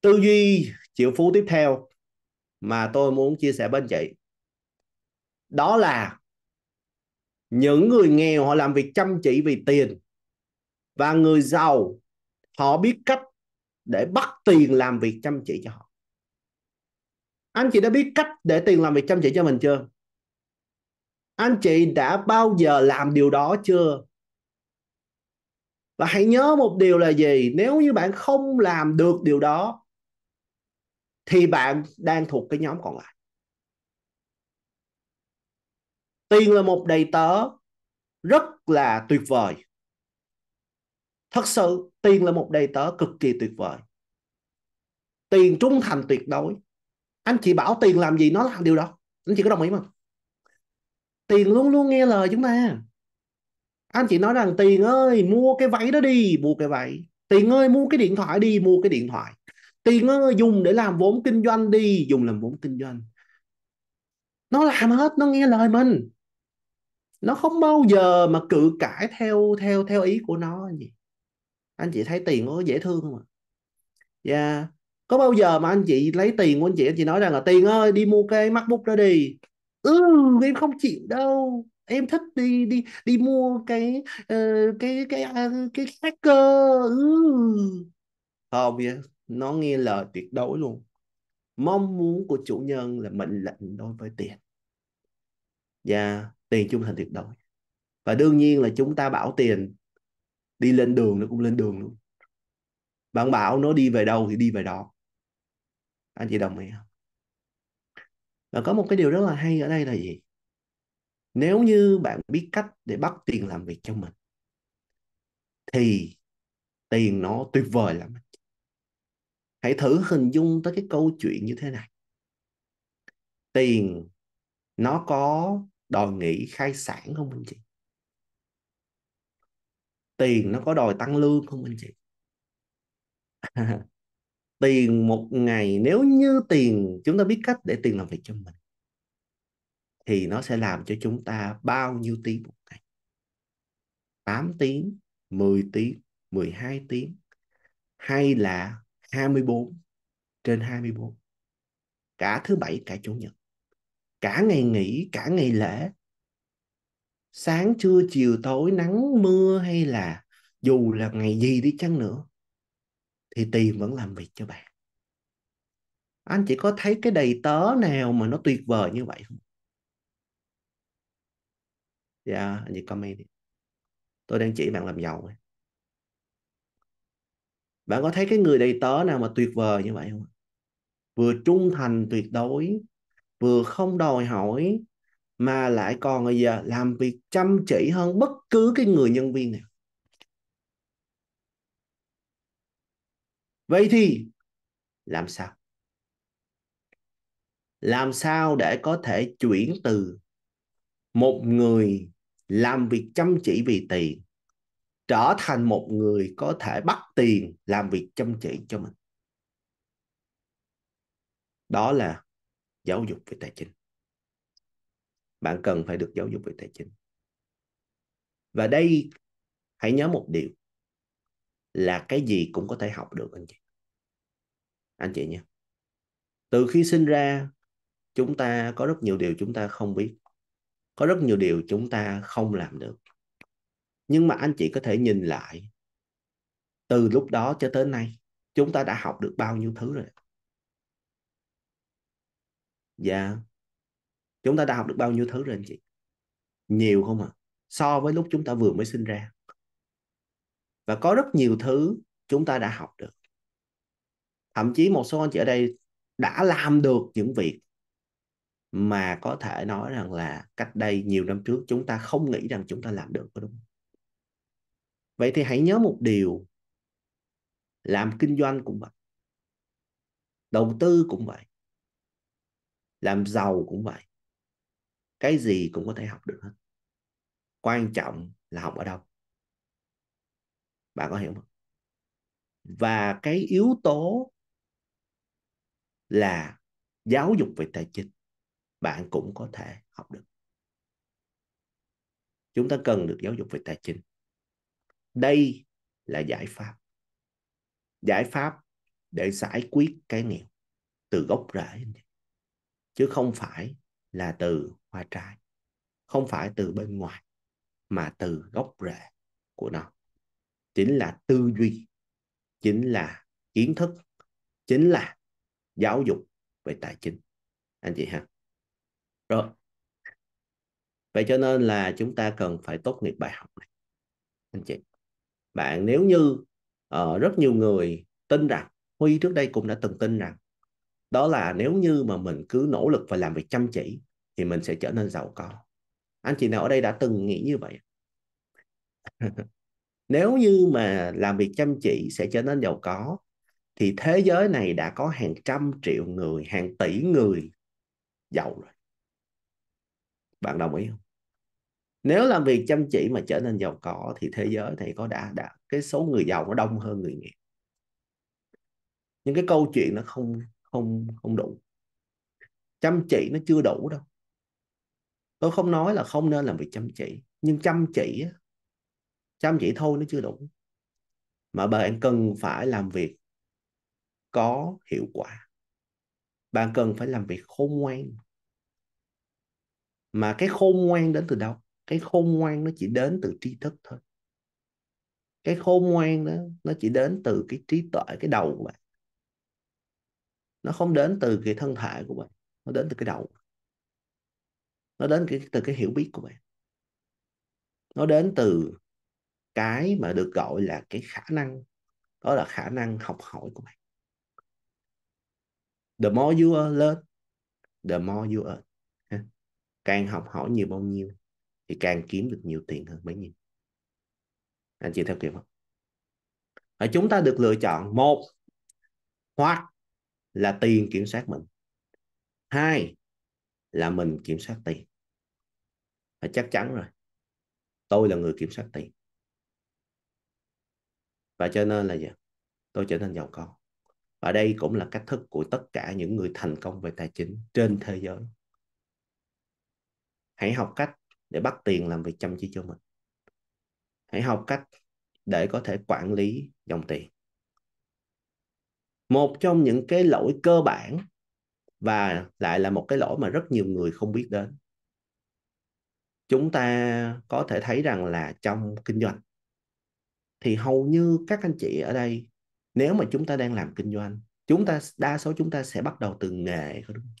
tư duy triệu phú tiếp theo mà tôi muốn chia sẻ bên chị đó là những người nghèo họ làm việc chăm chỉ vì tiền và người giàu họ biết cách để bắt tiền làm việc chăm chỉ cho họ anh chị đã biết cách để tiền làm việc chăm chỉ cho mình chưa anh chị đã bao giờ làm điều đó chưa và hãy nhớ một điều là gì nếu như bạn không làm được điều đó thì bạn đang thuộc cái nhóm còn lại tiền là một đầy tớ rất là tuyệt vời thật sự tiền là một đầy tớ cực kỳ tuyệt vời tiền trung thành tuyệt đối anh chị bảo tiền làm gì nó làm điều đó anh chị có đồng ý không tiền luôn luôn nghe lời chúng ta anh chị nói rằng tiền ơi mua cái váy đó đi mua cái váy tiền ơi mua cái điện thoại đi mua cái điện thoại tiền ơi dùng để làm vốn kinh doanh đi dùng làm vốn kinh doanh nó làm hết nó nghe lời mình nó không bao giờ mà cự cãi theo theo theo ý của nó anh chị anh chị thấy tiền nó dễ thương không ạ dạ có bao giờ mà anh chị lấy tiền của anh chị anh chị nói rằng là tiền ơi đi mua cái macbook đó đi ừ em không chịu đâu em thích đi đi đi mua cái ờ, cái cái à, cái hacker ừ. không vậy nó nghe lời tuyệt đối luôn mong muốn của chủ nhân là mệnh lệnh đối với tiền và dạ, tiền trung thành tuyệt đối và đương nhiên là chúng ta bảo tiền đi lên đường nó cũng lên đường luôn bạn bảo nó đi về đâu thì đi về đó anh chị đồng ý không và có một cái điều rất là hay ở đây là gì nếu như bạn biết cách để bắt tiền làm việc cho mình thì tiền nó tuyệt vời lắm hãy thử hình dung tới cái câu chuyện như thế này tiền nó có đòi nghỉ khai sản không anh chị tiền nó có đòi tăng lương không anh chị tiền một ngày nếu như tiền chúng ta biết cách để tiền làm việc cho mình thì nó sẽ làm cho chúng ta bao nhiêu tiếng một ngày 8 tiếng 10 tiếng 12 tiếng hay là 24 trên 24 cả thứ bảy cả chủ nhật cả ngày nghỉ cả ngày lễ sáng trưa chiều tối nắng mưa hay là dù là ngày gì đi chăng nữa thì tiền vẫn làm việc cho bạn anh chỉ có thấy cái đầy tớ nào mà nó tuyệt vời như vậy không dạ yeah, anh chị comment đi tôi đang chỉ bạn làm giàu ấy. bạn có thấy cái người đầy tớ nào mà tuyệt vời như vậy không vừa trung thành tuyệt đối vừa không đòi hỏi mà lại còn bây giờ làm việc chăm chỉ hơn bất cứ cái người nhân viên nào vậy thì làm sao làm sao để có thể chuyển từ một người làm việc chăm chỉ vì tiền trở thành một người có thể bắt tiền làm việc chăm chỉ cho mình đó là giáo dục về tài chính bạn cần phải được giáo dục về tài chính và đây hãy nhớ một điều là cái gì cũng có thể học được anh chị anh chị nhé từ khi sinh ra chúng ta có rất nhiều điều chúng ta không biết có rất nhiều điều chúng ta không làm được nhưng mà anh chị có thể nhìn lại từ lúc đó cho tới nay chúng ta đã học được bao nhiêu thứ rồi dạ chúng ta đã học được bao nhiêu thứ rồi anh chị nhiều không ạ à? so với lúc chúng ta vừa mới sinh ra và có rất nhiều thứ chúng ta đã học được thậm chí một số anh chị ở đây đã làm được những việc mà có thể nói rằng là cách đây nhiều năm trước chúng ta không nghĩ rằng chúng ta làm được có đúng không? Vậy thì hãy nhớ một điều làm kinh doanh cũng vậy. Đầu tư cũng vậy. Làm giàu cũng vậy. Cái gì cũng có thể học được hết. Quan trọng là học ở đâu bạn có hiểu không và cái yếu tố là giáo dục về tài chính bạn cũng có thể học được chúng ta cần được giáo dục về tài chính đây là giải pháp giải pháp để giải quyết cái nghèo từ gốc rễ chứ không phải là từ hoa trái không phải từ bên ngoài mà từ gốc rễ của nó chính là tư duy chính là kiến thức chính là giáo dục về tài chính anh chị ha rồi vậy cho nên là chúng ta cần phải tốt nghiệp bài học này anh chị bạn nếu như uh, rất nhiều người tin rằng huy trước đây cũng đã từng tin rằng đó là nếu như mà mình cứ nỗ lực và làm việc chăm chỉ thì mình sẽ trở nên giàu có anh chị nào ở đây đã từng nghĩ như vậy nếu như mà làm việc chăm chỉ sẽ trở nên giàu có thì thế giới này đã có hàng trăm triệu người hàng tỷ người giàu rồi bạn đồng ý không nếu làm việc chăm chỉ mà trở nên giàu có thì thế giới này có đã đã cái số người giàu nó đông hơn người nghèo những cái câu chuyện nó không không không đủ chăm chỉ nó chưa đủ đâu tôi không nói là không nên làm việc chăm chỉ nhưng chăm chỉ chăm chỉ thôi nó chưa đủ mà bạn cần phải làm việc có hiệu quả bạn cần phải làm việc khôn ngoan mà cái khôn ngoan đến từ đâu cái khôn ngoan nó chỉ đến từ tri thức thôi cái khôn ngoan đó nó chỉ đến từ cái trí tuệ cái đầu của bạn nó không đến từ cái thân thể của bạn nó đến từ cái đầu nó đến cái, từ cái hiểu biết của bạn nó đến từ cái mà được gọi là cái khả năng đó là khả năng học hỏi của bạn the more you learn the more you earn càng học hỏi nhiều bao nhiêu thì càng kiếm được nhiều tiền hơn bấy nhiêu anh chị theo kịp không và chúng ta được lựa chọn một hoặc là tiền kiểm soát mình hai là mình kiểm soát tiền và chắc chắn rồi tôi là người kiểm soát tiền và cho nên là gì tôi trở nên giàu có và đây cũng là cách thức của tất cả những người thành công về tài chính trên thế giới hãy học cách để bắt tiền làm việc chăm chỉ cho mình hãy học cách để có thể quản lý dòng tiền một trong những cái lỗi cơ bản và lại là một cái lỗi mà rất nhiều người không biết đến chúng ta có thể thấy rằng là trong kinh doanh thì hầu như các anh chị ở đây nếu mà chúng ta đang làm kinh doanh chúng ta đa số chúng ta sẽ bắt đầu từ nghề có đúng không?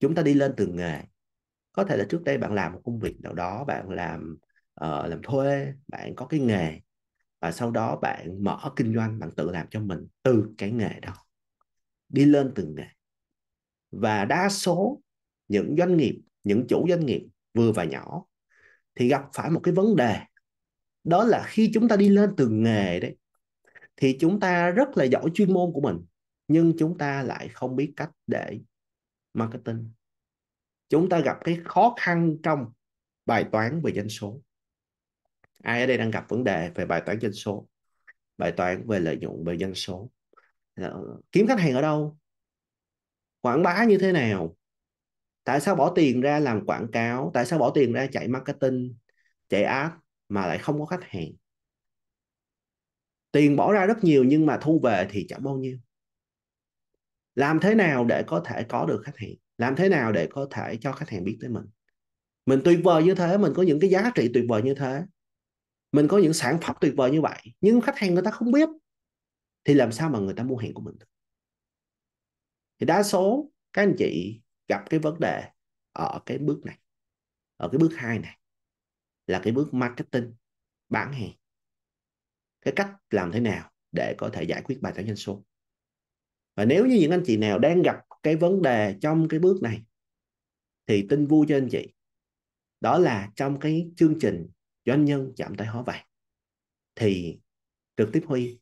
chúng ta đi lên từ nghề có thể là trước đây bạn làm một công việc nào đó bạn làm uh, làm thuê bạn có cái nghề và sau đó bạn mở kinh doanh bạn tự làm cho mình từ cái nghề đó đi lên từng nghề và đa số những doanh nghiệp những chủ doanh nghiệp vừa và nhỏ thì gặp phải một cái vấn đề đó là khi chúng ta đi lên từng nghề đấy thì chúng ta rất là giỏi chuyên môn của mình nhưng chúng ta lại không biết cách để marketing chúng ta gặp cái khó khăn trong bài toán về doanh số ai ở đây đang gặp vấn đề về bài toán doanh số bài toán về lợi nhuận về doanh số ờ, kiếm khách hàng ở đâu quảng bá như thế nào tại sao bỏ tiền ra làm quảng cáo tại sao bỏ tiền ra chạy marketing chạy ads? mà lại không có khách hàng tiền bỏ ra rất nhiều nhưng mà thu về thì chẳng bao nhiêu làm thế nào để có thể có được khách hàng làm thế nào để có thể cho khách hàng biết tới mình mình tuyệt vời như thế mình có những cái giá trị tuyệt vời như thế mình có những sản phẩm tuyệt vời như vậy nhưng khách hàng người ta không biết thì làm sao mà người ta mua hàng của mình được? thì đa số các anh chị gặp cái vấn đề ở cái bước này ở cái bước hai này là cái bước marketing bán hàng cái cách làm thế nào để có thể giải quyết bài toán doanh số và nếu như những anh chị nào đang gặp cái vấn đề trong cái bước này thì tin vui cho anh chị đó là trong cái chương trình doanh nhân chạm tay hóa vàng thì trực tiếp huy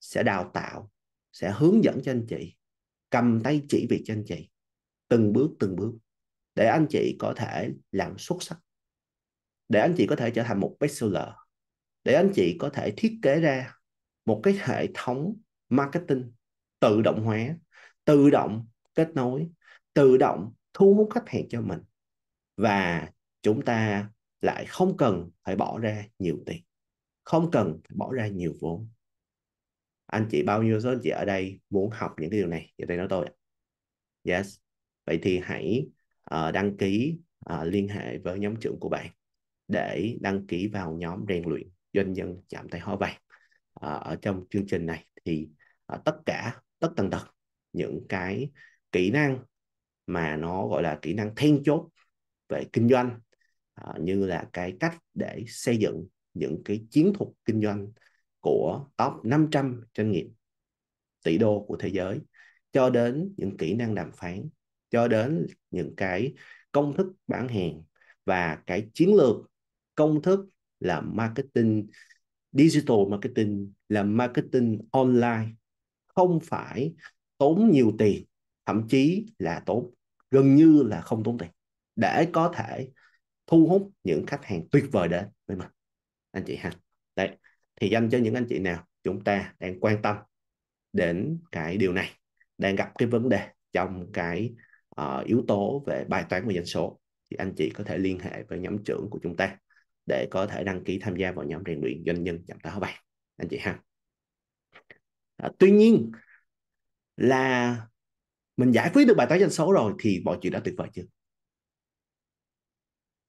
sẽ đào tạo sẽ hướng dẫn cho anh chị cầm tay chỉ việc cho anh chị từng bước từng bước để anh chị có thể làm xuất sắc để anh chị có thể trở thành một bestseller để anh chị có thể thiết kế ra một cái hệ thống marketing tự động hóa tự động kết nối tự động thu hút khách hàng cho mình và chúng ta lại không cần phải bỏ ra nhiều tiền không cần phải bỏ ra nhiều vốn anh chị bao nhiêu số anh chị ở đây muốn học những cái điều này giơ đây nói tôi yes vậy thì hãy uh, đăng ký uh, liên hệ với nhóm trưởng của bạn để đăng ký vào nhóm rèn luyện doanh nhân chạm tay hoa vàng à, ở trong chương trình này thì à, tất cả tất tần tật những cái kỹ năng mà nó gọi là kỹ năng then chốt về kinh doanh à, như là cái cách để xây dựng những cái chiến thuật kinh doanh của top 500 doanh nghiệp tỷ đô của thế giới cho đến những kỹ năng đàm phán cho đến những cái công thức bán hàng và cái chiến lược công thức là marketing digital marketing là marketing online không phải tốn nhiều tiền thậm chí là tốn gần như là không tốn tiền để có thể thu hút những khách hàng tuyệt vời đến với mình anh chị ha đấy thì dành cho những anh chị nào chúng ta đang quan tâm đến cái điều này đang gặp cái vấn đề trong cái uh, yếu tố về bài toán về doanh số thì anh chị có thể liên hệ với nhóm trưởng của chúng ta để có thể đăng ký tham gia vào nhóm rèn luyện doanh nhân chậm táo bảy anh chị ha à, tuy nhiên là mình giải quyết được bài toán doanh số rồi thì mọi chuyện đã tuyệt vời chưa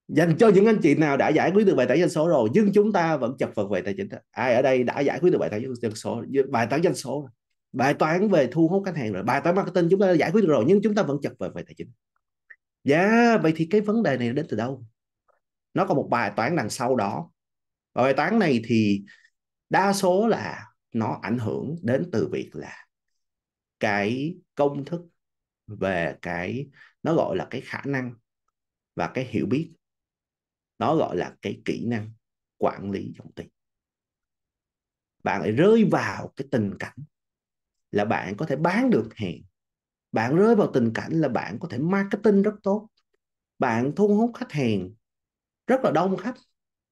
dành cho những anh chị nào đã giải quyết được bài toán doanh số rồi nhưng chúng ta vẫn chật vật về tài chính ai ở đây đã giải quyết được bài toán doanh số bài toán doanh số rồi. bài toán về thu hút khách hàng rồi bài toán marketing chúng ta đã giải quyết được rồi nhưng chúng ta vẫn chật vật về tài chính dạ yeah, vậy thì cái vấn đề này đến từ đâu nó có một bài toán đằng sau đó và bài toán này thì đa số là nó ảnh hưởng đến từ việc là cái công thức về cái nó gọi là cái khả năng và cái hiểu biết nó gọi là cái kỹ năng quản lý dòng tiền bạn lại rơi vào cái tình cảnh là bạn có thể bán được hàng bạn rơi vào tình cảnh là bạn có thể marketing rất tốt bạn thu hút khách hàng rất là đông khách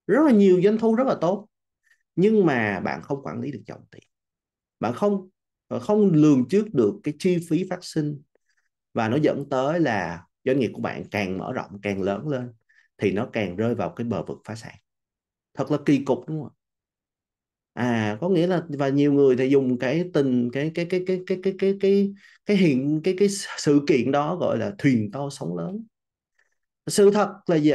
rất là nhiều doanh thu rất là tốt nhưng mà bạn không quản lý được dòng tiền bạn không ờ, không lường trước được cái chi phí phát sinh và nó dẫn tới là doanh nghiệp của bạn càng mở rộng càng lớn lên thì nó càng rơi vào cái bờ vực phá sản thật là kỳ cục đúng không à có nghĩa là và nhiều người thì dùng cái tình cái cái cái cái cái cái cái cái cái hiện cái cái sự kiện đó gọi là thuyền to sóng lớn sự thật là gì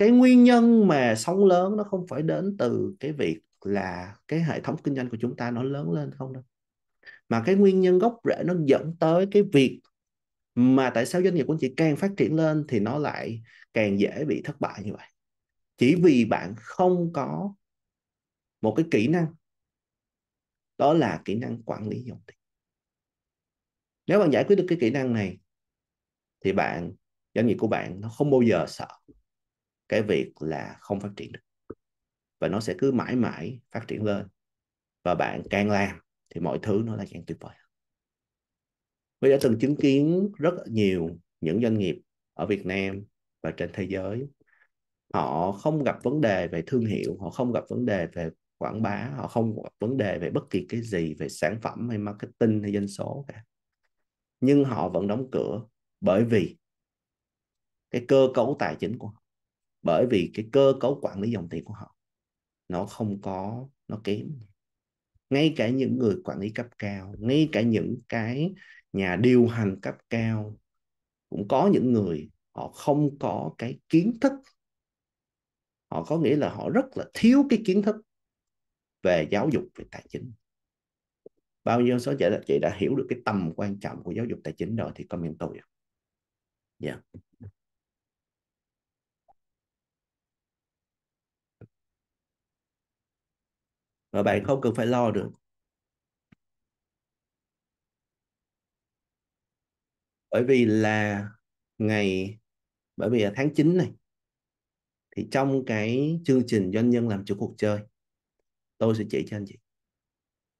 cái nguyên nhân mà sóng lớn nó không phải đến từ cái việc là cái hệ thống kinh doanh của chúng ta nó lớn lên không đâu mà cái nguyên nhân gốc rễ nó dẫn tới cái việc mà tại sao doanh nghiệp của anh chị càng phát triển lên thì nó lại càng dễ bị thất bại như vậy chỉ vì bạn không có một cái kỹ năng đó là kỹ năng quản lý dòng tiền nếu bạn giải quyết được cái kỹ năng này thì bạn doanh nghiệp của bạn nó không bao giờ sợ cái việc là không phát triển được và nó sẽ cứ mãi mãi phát triển lên và bạn càng làm thì mọi thứ nó lại càng tuyệt vời Mình đã từng chứng kiến rất nhiều những doanh nghiệp ở Việt Nam và trên thế giới họ không gặp vấn đề về thương hiệu họ không gặp vấn đề về quảng bá họ không gặp vấn đề về bất kỳ cái gì về sản phẩm hay marketing hay doanh số cả nhưng họ vẫn đóng cửa bởi vì cái cơ cấu tài chính của họ bởi vì cái cơ cấu quản lý dòng tiền của họ nó không có nó kém ngay cả những người quản lý cấp cao ngay cả những cái nhà điều hành cấp cao cũng có những người họ không có cái kiến thức họ có nghĩa là họ rất là thiếu cái kiến thức về giáo dục về tài chính bao nhiêu số chị đã, chị đã hiểu được cái tầm quan trọng của giáo dục tài chính rồi thì comment tôi dạ yeah. và bạn không cần phải lo nữa bởi vì là ngày bởi vì là tháng 9 này thì trong cái chương trình doanh nhân làm chủ cuộc chơi tôi sẽ chỉ cho anh chị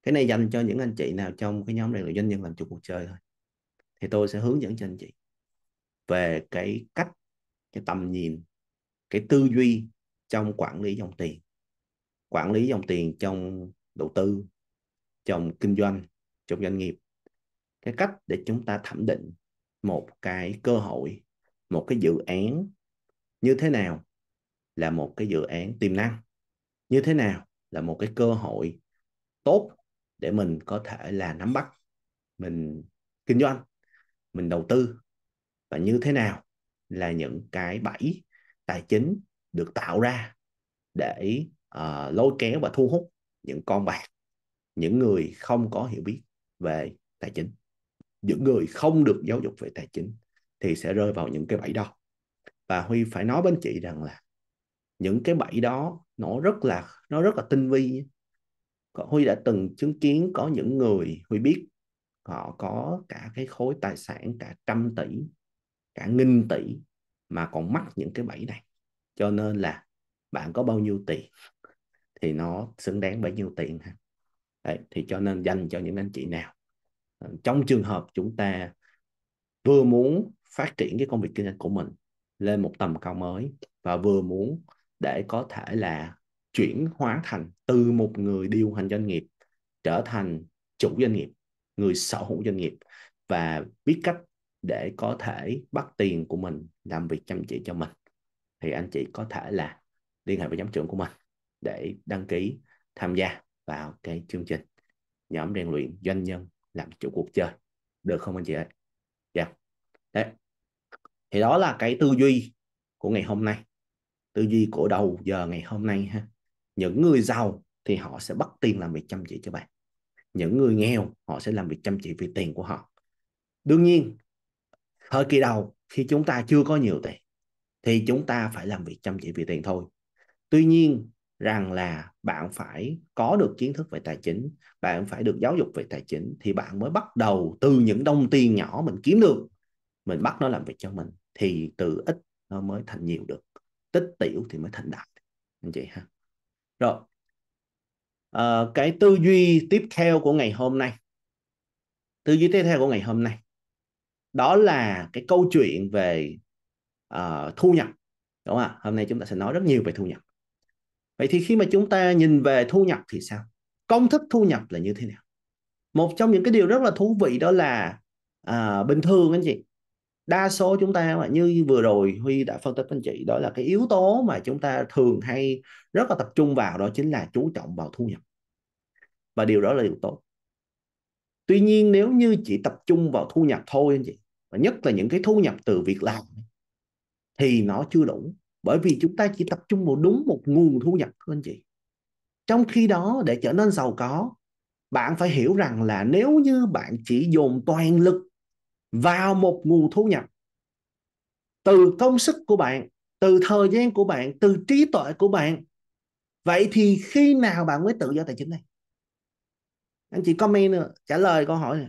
cái này dành cho những anh chị nào trong cái nhóm này là doanh nhân làm chủ cuộc chơi thôi thì tôi sẽ hướng dẫn cho anh chị về cái cách cái tầm nhìn cái tư duy trong quản lý dòng tiền quản lý dòng tiền trong đầu tư trong kinh doanh trong doanh nghiệp cái cách để chúng ta thẩm định một cái cơ hội một cái dự án như thế nào là một cái dự án tiềm năng như thế nào là một cái cơ hội tốt để mình có thể là nắm bắt mình kinh doanh mình đầu tư và như thế nào là những cái bẫy tài chính được tạo ra để uh, lôi kéo và thu hút những con bạc những người không có hiểu biết về tài chính những người không được giáo dục về tài chính thì sẽ rơi vào những cái bẫy đó và huy phải nói với anh chị rằng là những cái bẫy đó nó rất là nó rất là tinh vi huy đã từng chứng kiến có những người huy biết họ có cả cái khối tài sản cả trăm tỷ cả nghìn tỷ mà còn mắc những cái bẫy này cho nên là bạn có bao nhiêu tiền thì nó xứng đáng bấy nhiêu tiền ha Đấy, thì cho nên dành cho những anh chị nào ờ, trong trường hợp chúng ta vừa muốn phát triển cái công việc kinh doanh của mình lên một tầm cao mới và vừa muốn để có thể là chuyển hóa thành từ một người điều hành doanh nghiệp trở thành chủ doanh nghiệp người sở hữu doanh nghiệp và biết cách để có thể bắt tiền của mình làm việc chăm chỉ cho mình thì anh chị có thể là liên hệ với giám trưởng của mình để đăng ký tham gia vào cái chương trình nhóm rèn luyện doanh nhân làm chủ cuộc chơi được không anh chị ơi dạ yeah. đấy thì đó là cái tư duy của ngày hôm nay tư duy của đầu giờ ngày hôm nay ha những người giàu thì họ sẽ bắt tiền làm việc chăm chỉ cho bạn những người nghèo họ sẽ làm việc chăm chỉ vì tiền của họ đương nhiên thời kỳ đầu khi chúng ta chưa có nhiều tiền thì chúng ta phải làm việc chăm chỉ vì tiền thôi tuy nhiên rằng là bạn phải có được kiến thức về tài chính bạn phải được giáo dục về tài chính thì bạn mới bắt đầu từ những đồng tiền nhỏ mình kiếm được mình bắt nó làm việc cho mình thì từ ít nó mới thành nhiều được tích tiểu thì mới thành đại anh chị ha rồi à, cái tư duy tiếp theo của ngày hôm nay tư duy tiếp theo của ngày hôm nay đó là cái câu chuyện về uh, thu nhập đúng không ạ hôm nay chúng ta sẽ nói rất nhiều về thu nhập vậy thì khi mà chúng ta nhìn về thu nhập thì sao công thức thu nhập là như thế nào một trong những cái điều rất là thú vị đó là à, bình thường anh chị đa số chúng ta mà như vừa rồi huy đã phân tích anh chị đó là cái yếu tố mà chúng ta thường hay rất là tập trung vào đó chính là chú trọng vào thu nhập và điều đó là điều tốt tuy nhiên nếu như chỉ tập trung vào thu nhập thôi anh chị và nhất là những cái thu nhập từ việc làm thì nó chưa đủ bởi vì chúng ta chỉ tập trung vào đúng một nguồn thu nhập thôi anh chị trong khi đó để trở nên giàu có bạn phải hiểu rằng là nếu như bạn chỉ dồn toàn lực vào một nguồn thu nhập từ công sức của bạn từ thời gian của bạn từ trí tuệ của bạn vậy thì khi nào bạn mới tự do tài chính này anh chị comment nữa, trả lời câu hỏi này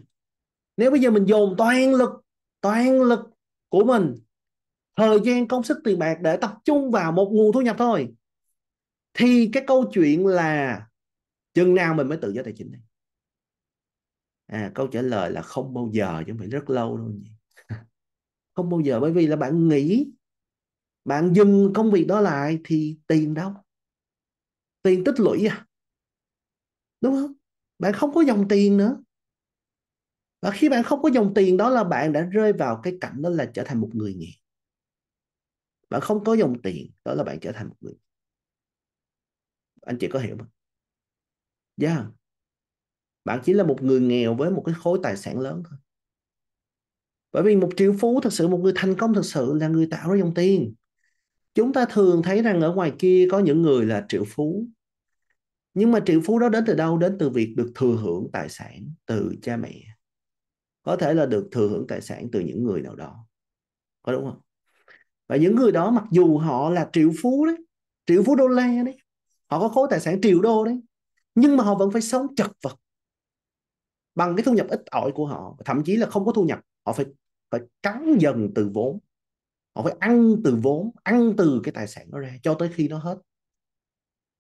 nếu bây giờ mình dồn toàn lực toàn lực của mình thời gian công sức tiền bạc để tập trung vào một nguồn thu nhập thôi thì cái câu chuyện là chừng nào mình mới tự do tài chính này à, câu trả lời là không bao giờ chứ phải rất lâu đâu nhỉ không bao giờ bởi vì là bạn nghĩ bạn dừng công việc đó lại thì tiền đâu tiền tích lũy à đúng không bạn không có dòng tiền nữa và khi bạn không có dòng tiền đó là bạn đã rơi vào cái cảnh đó là trở thành một người nghiện bạn không có dòng tiền đó là bạn trở thành một người anh chị có hiểu không Dạ yeah bạn chỉ là một người nghèo với một cái khối tài sản lớn thôi bởi vì một triệu phú thật sự một người thành công thật sự là người tạo ra dòng tiền chúng ta thường thấy rằng ở ngoài kia có những người là triệu phú nhưng mà triệu phú đó đến từ đâu đến từ việc được thừa hưởng tài sản từ cha mẹ có thể là được thừa hưởng tài sản từ những người nào đó có đúng không và những người đó mặc dù họ là triệu phú đấy triệu phú đô la đấy họ có khối tài sản triệu đô đấy nhưng mà họ vẫn phải sống chật vật bằng cái thu nhập ít ỏi của họ thậm chí là không có thu nhập họ phải phải cắn dần từ vốn họ phải ăn từ vốn ăn từ cái tài sản đó ra cho tới khi nó hết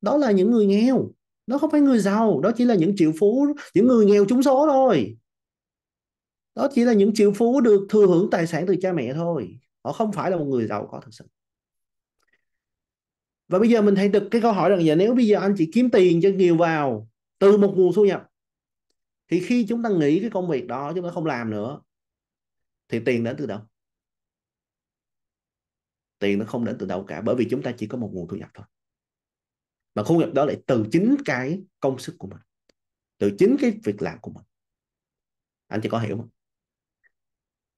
đó là những người nghèo đó không phải người giàu đó chỉ là những triệu phú những người nghèo trúng số thôi đó chỉ là những triệu phú được thừa hưởng tài sản từ cha mẹ thôi họ không phải là một người giàu có thực sự và bây giờ mình thấy được cái câu hỏi rằng giờ nếu bây giờ anh chỉ kiếm tiền cho nhiều vào từ một nguồn thu nhập thì khi chúng ta nghĩ cái công việc đó chúng ta không làm nữa thì tiền đến từ đâu tiền nó không đến từ đâu cả bởi vì chúng ta chỉ có một nguồn thu nhập thôi mà thu nhập đó lại từ chính cái công sức của mình từ chính cái việc làm của mình anh chị có hiểu không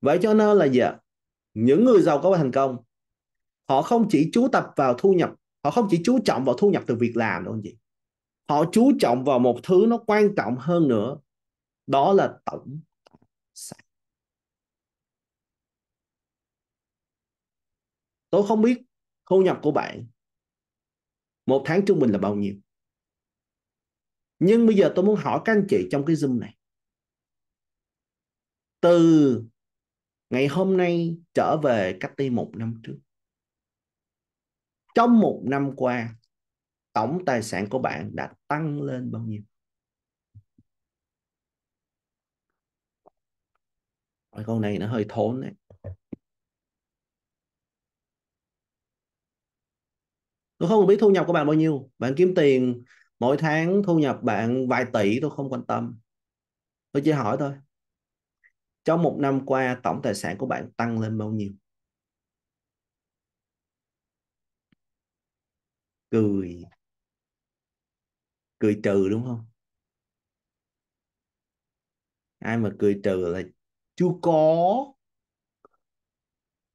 vậy cho nên là giờ những người giàu có và thành công họ không chỉ chú tập vào thu nhập họ không chỉ chú trọng vào thu nhập từ việc làm đâu anh chị họ chú trọng vào một thứ nó quan trọng hơn nữa đó là tổng sản tôi không biết thu nhập của bạn một tháng trung bình là bao nhiêu nhưng bây giờ tôi muốn hỏi các anh chị trong cái zoom này từ ngày hôm nay trở về cách đây một năm trước trong một năm qua tổng tài sản của bạn đã tăng lên bao nhiêu Cái câu này nó hơi thốn đấy tôi không biết thu nhập của bạn bao nhiêu bạn kiếm tiền mỗi tháng thu nhập bạn vài tỷ tôi không quan tâm tôi chỉ hỏi thôi trong một năm qua tổng tài sản của bạn tăng lên bao nhiêu cười cười trừ đúng không ai mà cười trừ là chưa có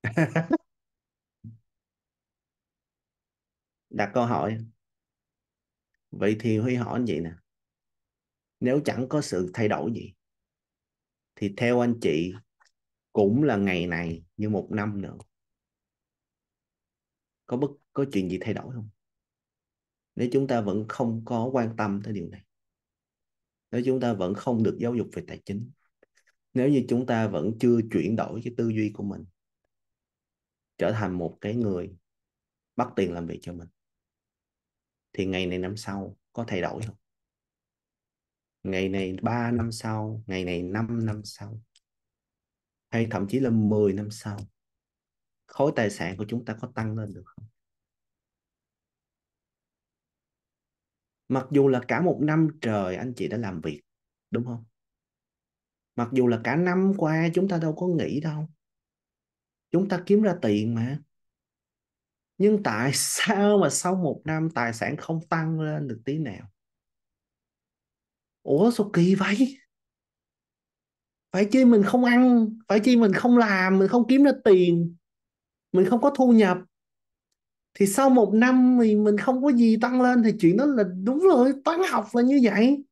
đặt câu hỏi vậy thì huy hỏi như vậy nè nếu chẳng có sự thay đổi gì thì theo anh chị cũng là ngày này như một năm nữa có bất có chuyện gì thay đổi không nếu chúng ta vẫn không có quan tâm tới điều này nếu chúng ta vẫn không được giáo dục về tài chính nếu như chúng ta vẫn chưa chuyển đổi cái tư duy của mình trở thành một cái người bắt tiền làm việc cho mình thì ngày này năm sau có thay đổi không ngày này 3 năm sau ngày này 5 năm sau hay thậm chí là 10 năm sau khối tài sản của chúng ta có tăng lên được không mặc dù là cả một năm trời anh chị đã làm việc đúng không mặc dù là cả năm qua chúng ta đâu có nghỉ đâu chúng ta kiếm ra tiền mà nhưng tại sao mà sau một năm tài sản không tăng lên được tí nào ủa sao kỳ vậy phải chi mình không ăn phải chi mình không làm mình không kiếm ra tiền mình không có thu nhập thì sau một năm thì mình không có gì tăng lên thì chuyện đó là đúng rồi toán học là như vậy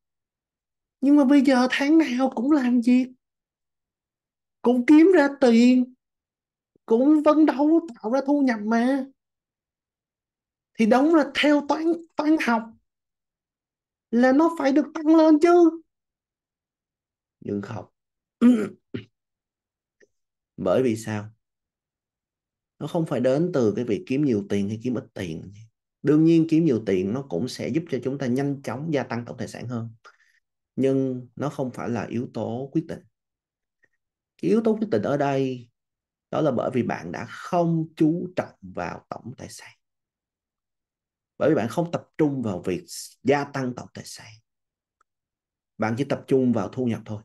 nhưng mà bây giờ tháng nào cũng làm việc cũng kiếm ra tiền cũng phấn đấu tạo ra thu nhập mà thì đúng là theo toán toán học là nó phải được tăng lên chứ nhưng không bởi vì sao nó không phải đến từ cái việc kiếm nhiều tiền hay kiếm ít tiền đương nhiên kiếm nhiều tiền nó cũng sẽ giúp cho chúng ta nhanh chóng gia tăng tổng tài sản hơn nhưng nó không phải là yếu tố quyết định cái yếu tố quyết định ở đây đó là bởi vì bạn đã không chú trọng vào tổng tài sản bởi vì bạn không tập trung vào việc gia tăng tổng tài sản bạn chỉ tập trung vào thu nhập thôi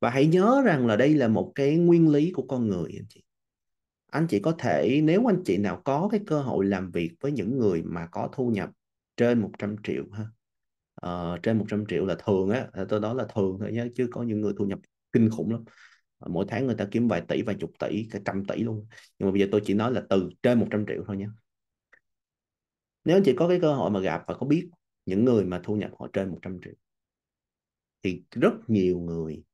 và hãy nhớ rằng là đây là một cái nguyên lý của con người anh chị anh chị có thể nếu anh chị nào có cái cơ hội làm việc với những người mà có thu nhập trên 100 triệu ha ờ, trên 100 triệu là thường á ờ, tôi đó là thường thôi nhé chứ có những người thu nhập kinh khủng lắm ờ, mỗi tháng người ta kiếm vài tỷ vài chục tỷ cả trăm tỷ luôn nhưng mà bây giờ tôi chỉ nói là từ trên 100 triệu thôi nhé nếu anh chị có cái cơ hội mà gặp và có biết những người mà thu nhập họ trên 100 triệu thì rất nhiều người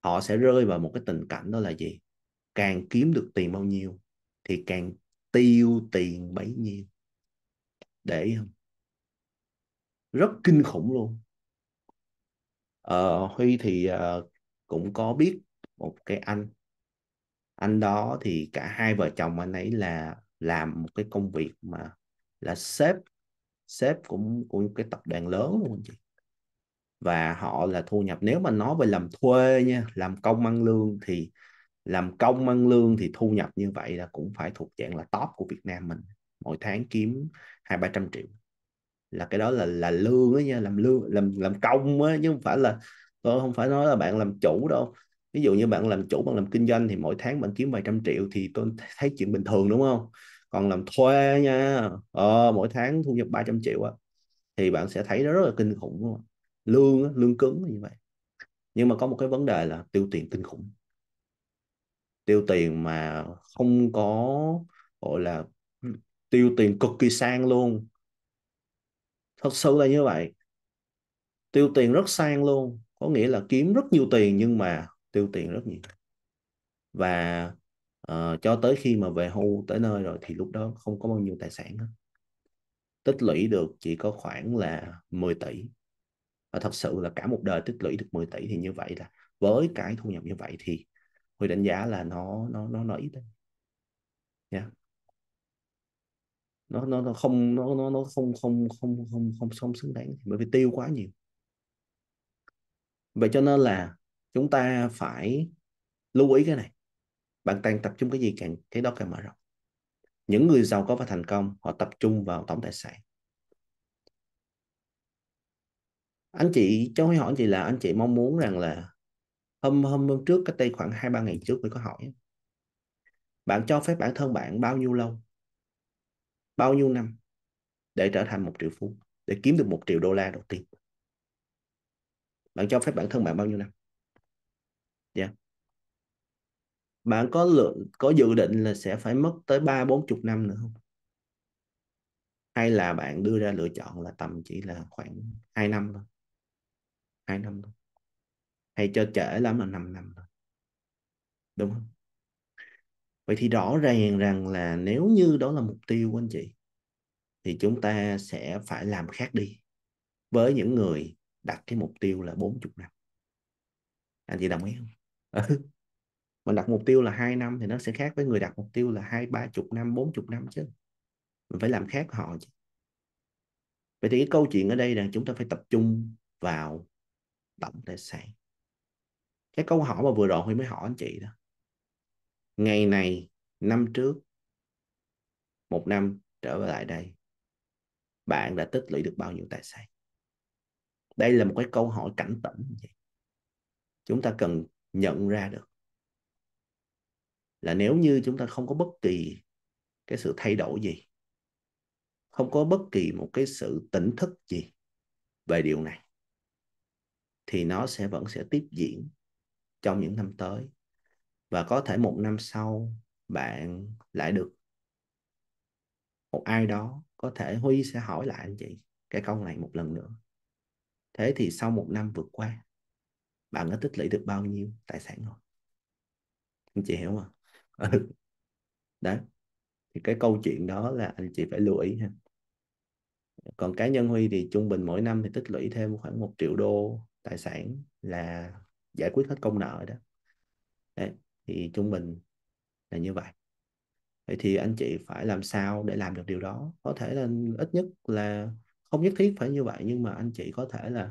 họ sẽ rơi vào một cái tình cảnh đó là gì càng kiếm được tiền bao nhiêu thì càng tiêu tiền bấy nhiêu để không rất kinh khủng luôn ờ, huy thì uh, cũng có biết một cái anh anh đó thì cả hai vợ chồng anh ấy là làm một cái công việc mà là sếp sếp cũng của cái tập đoàn lớn luôn anh chị và họ là thu nhập nếu mà nói về làm thuê nha làm công ăn lương thì làm công ăn lương thì thu nhập như vậy là cũng phải thuộc dạng là top của Việt Nam mình mỗi tháng kiếm hai ba trăm triệu là cái đó là là lương ấy nha làm lương làm làm công á chứ không phải là tôi không phải nói là bạn làm chủ đâu ví dụ như bạn làm chủ bạn làm kinh doanh thì mỗi tháng bạn kiếm vài trăm triệu thì tôi thấy chuyện bình thường đúng không còn làm thuê nha ờ, mỗi tháng thu nhập 300 triệu á thì bạn sẽ thấy nó rất là kinh khủng luôn lương lương cứng như vậy nhưng mà có một cái vấn đề là tiêu tiền kinh khủng tiêu tiền mà không có gọi là tiêu tiền cực kỳ sang luôn thật sự là như vậy tiêu tiền rất sang luôn có nghĩa là kiếm rất nhiều tiền nhưng mà tiêu tiền rất nhiều và à, cho tới khi mà về hưu tới nơi rồi thì lúc đó không có bao nhiêu tài sản hết tích lũy được chỉ có khoảng là 10 tỷ và thật sự là cả một đời tích lũy được 10 tỷ thì như vậy là với cái thu nhập như vậy thì Huy đánh giá là nó nó nó nó ít đấy. Yeah. Nó, nó nó không nó nó nó không không không không không không xứng đáng bởi vì tiêu quá nhiều. Vậy cho nên là chúng ta phải lưu ý cái này bạn đang tập trung cái gì càng cái đó càng mở rộng những người giàu có và thành công họ tập trung vào tổng tài sản anh chị cho hỏi anh chị là anh chị mong muốn rằng là hôm hôm, hôm trước cách đây khoảng hai ba ngày trước mới có hỏi bạn cho phép bản thân bạn bao nhiêu lâu bao nhiêu năm để trở thành một triệu phú để kiếm được một triệu đô la đầu tiên bạn cho phép bản thân bạn bao nhiêu năm dạ yeah bạn có lượng có dự định là sẽ phải mất tới ba bốn chục năm nữa không hay là bạn đưa ra lựa chọn là tầm chỉ là khoảng 2 năm thôi hai năm thôi hay cho trễ lắm là 5 năm thôi đúng không vậy thì rõ ràng rằng là nếu như đó là mục tiêu của anh chị thì chúng ta sẽ phải làm khác đi với những người đặt cái mục tiêu là 40 năm anh chị đồng ý không ừ mình đặt mục tiêu là 2 năm thì nó sẽ khác với người đặt mục tiêu là hai ba chục năm bốn chục năm chứ mình phải làm khác họ chứ vậy thì cái câu chuyện ở đây là chúng ta phải tập trung vào tổng tài sản cái câu hỏi mà vừa rồi Huy mới hỏi anh chị đó ngày này năm trước một năm trở về lại đây bạn đã tích lũy được bao nhiêu tài sản đây là một cái câu hỏi cảnh tỉnh chúng ta cần nhận ra được là nếu như chúng ta không có bất kỳ cái sự thay đổi gì không có bất kỳ một cái sự tỉnh thức gì về điều này thì nó sẽ vẫn sẽ tiếp diễn trong những năm tới và có thể một năm sau bạn lại được một ai đó có thể huy sẽ hỏi lại anh chị cái câu này một lần nữa thế thì sau một năm vượt qua bạn đã tích lũy được bao nhiêu tài sản rồi anh chị hiểu không Ừ. đấy thì cái câu chuyện đó là anh chị phải lưu ý ha còn cá nhân huy thì trung bình mỗi năm thì tích lũy thêm khoảng một triệu đô tài sản là giải quyết hết công nợ đó đấy thì trung bình là như vậy vậy thì anh chị phải làm sao để làm được điều đó có thể là ít nhất là không nhất thiết phải như vậy nhưng mà anh chị có thể là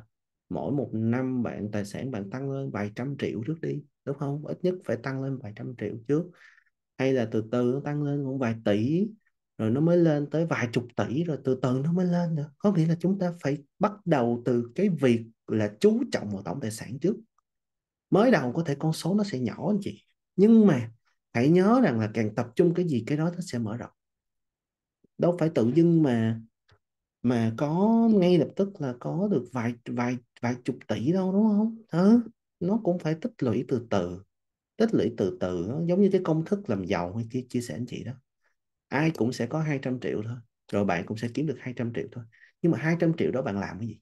mỗi một năm bạn tài sản bạn tăng lên vài trăm triệu trước đi đúng không ít nhất phải tăng lên vài trăm triệu trước hay là từ từ nó tăng lên cũng vài tỷ rồi nó mới lên tới vài chục tỷ rồi từ từ nó mới lên nữa có nghĩa là chúng ta phải bắt đầu từ cái việc là chú trọng vào tổng tài sản trước mới đầu có thể con số nó sẽ nhỏ anh chị nhưng mà hãy nhớ rằng là càng tập trung cái gì cái đó nó sẽ mở rộng đâu phải tự dưng mà mà có ngay lập tức là có được vài vài vài chục tỷ đâu đúng không hả nó cũng phải tích lũy từ từ tích lũy từ từ giống như cái công thức làm giàu hay chia, chia sẻ anh chị đó ai cũng sẽ có 200 triệu thôi rồi bạn cũng sẽ kiếm được 200 triệu thôi nhưng mà 200 triệu đó bạn làm cái gì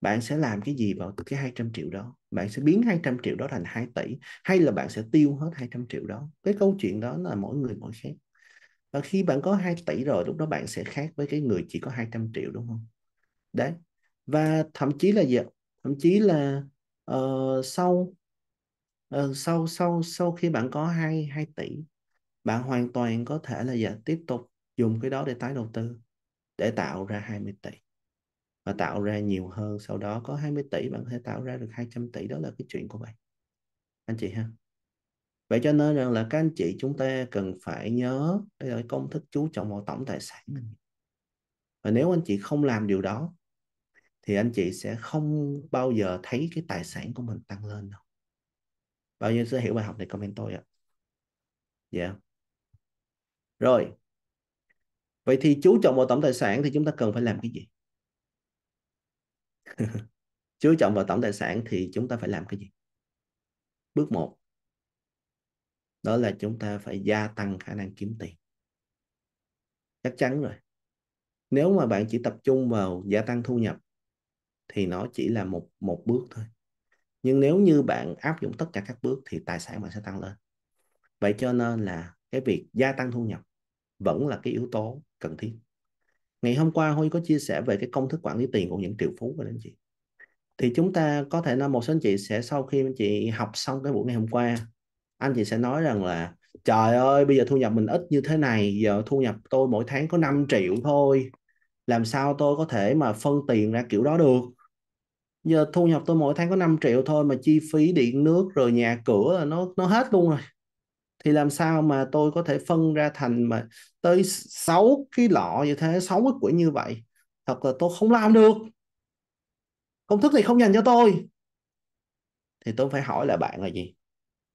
bạn sẽ làm cái gì vào từ cái 200 triệu đó bạn sẽ biến 200 triệu đó thành 2 tỷ hay là bạn sẽ tiêu hết 200 triệu đó cái câu chuyện đó là mỗi người mỗi khác và khi bạn có 2 tỷ rồi lúc đó bạn sẽ khác với cái người chỉ có 200 triệu đúng không đấy và thậm chí là gì thậm chí là uh, sau ừ, sau sau sau khi bạn có 2 2 tỷ bạn hoàn toàn có thể là giờ dạ, tiếp tục dùng cái đó để tái đầu tư để tạo ra 20 tỷ và tạo ra nhiều hơn sau đó có 20 tỷ bạn có thể tạo ra được 200 tỷ đó là cái chuyện của bạn anh chị ha vậy cho nên rằng là các anh chị chúng ta cần phải nhớ đây là công thức chú trọng vào tổng tài sản ừ. và nếu anh chị không làm điều đó thì anh chị sẽ không bao giờ thấy cái tài sản của mình tăng lên đâu bao nhiêu sẽ hiểu bài học này comment tôi ạ dạ yeah. rồi vậy thì chú trọng vào tổng tài sản thì chúng ta cần phải làm cái gì chú trọng vào tổng tài sản thì chúng ta phải làm cái gì bước một đó là chúng ta phải gia tăng khả năng kiếm tiền chắc chắn rồi nếu mà bạn chỉ tập trung vào gia tăng thu nhập thì nó chỉ là một một bước thôi nhưng nếu như bạn áp dụng tất cả các bước thì tài sản bạn sẽ tăng lên vậy cho nên là cái việc gia tăng thu nhập vẫn là cái yếu tố cần thiết ngày hôm qua huy có chia sẻ về cái công thức quản lý tiền của những triệu phú và anh chị thì chúng ta có thể là một số anh chị sẽ sau khi anh chị học xong cái buổi ngày hôm qua anh chị sẽ nói rằng là trời ơi bây giờ thu nhập mình ít như thế này giờ thu nhập tôi mỗi tháng có 5 triệu thôi làm sao tôi có thể mà phân tiền ra kiểu đó được giờ thu nhập tôi mỗi tháng có 5 triệu thôi mà chi phí điện nước rồi nhà cửa là nó nó hết luôn rồi thì làm sao mà tôi có thể phân ra thành mà tới 6 cái lọ như thế 6 cái quỹ như vậy thật là tôi không làm được công thức này không dành cho tôi thì tôi phải hỏi lại bạn là gì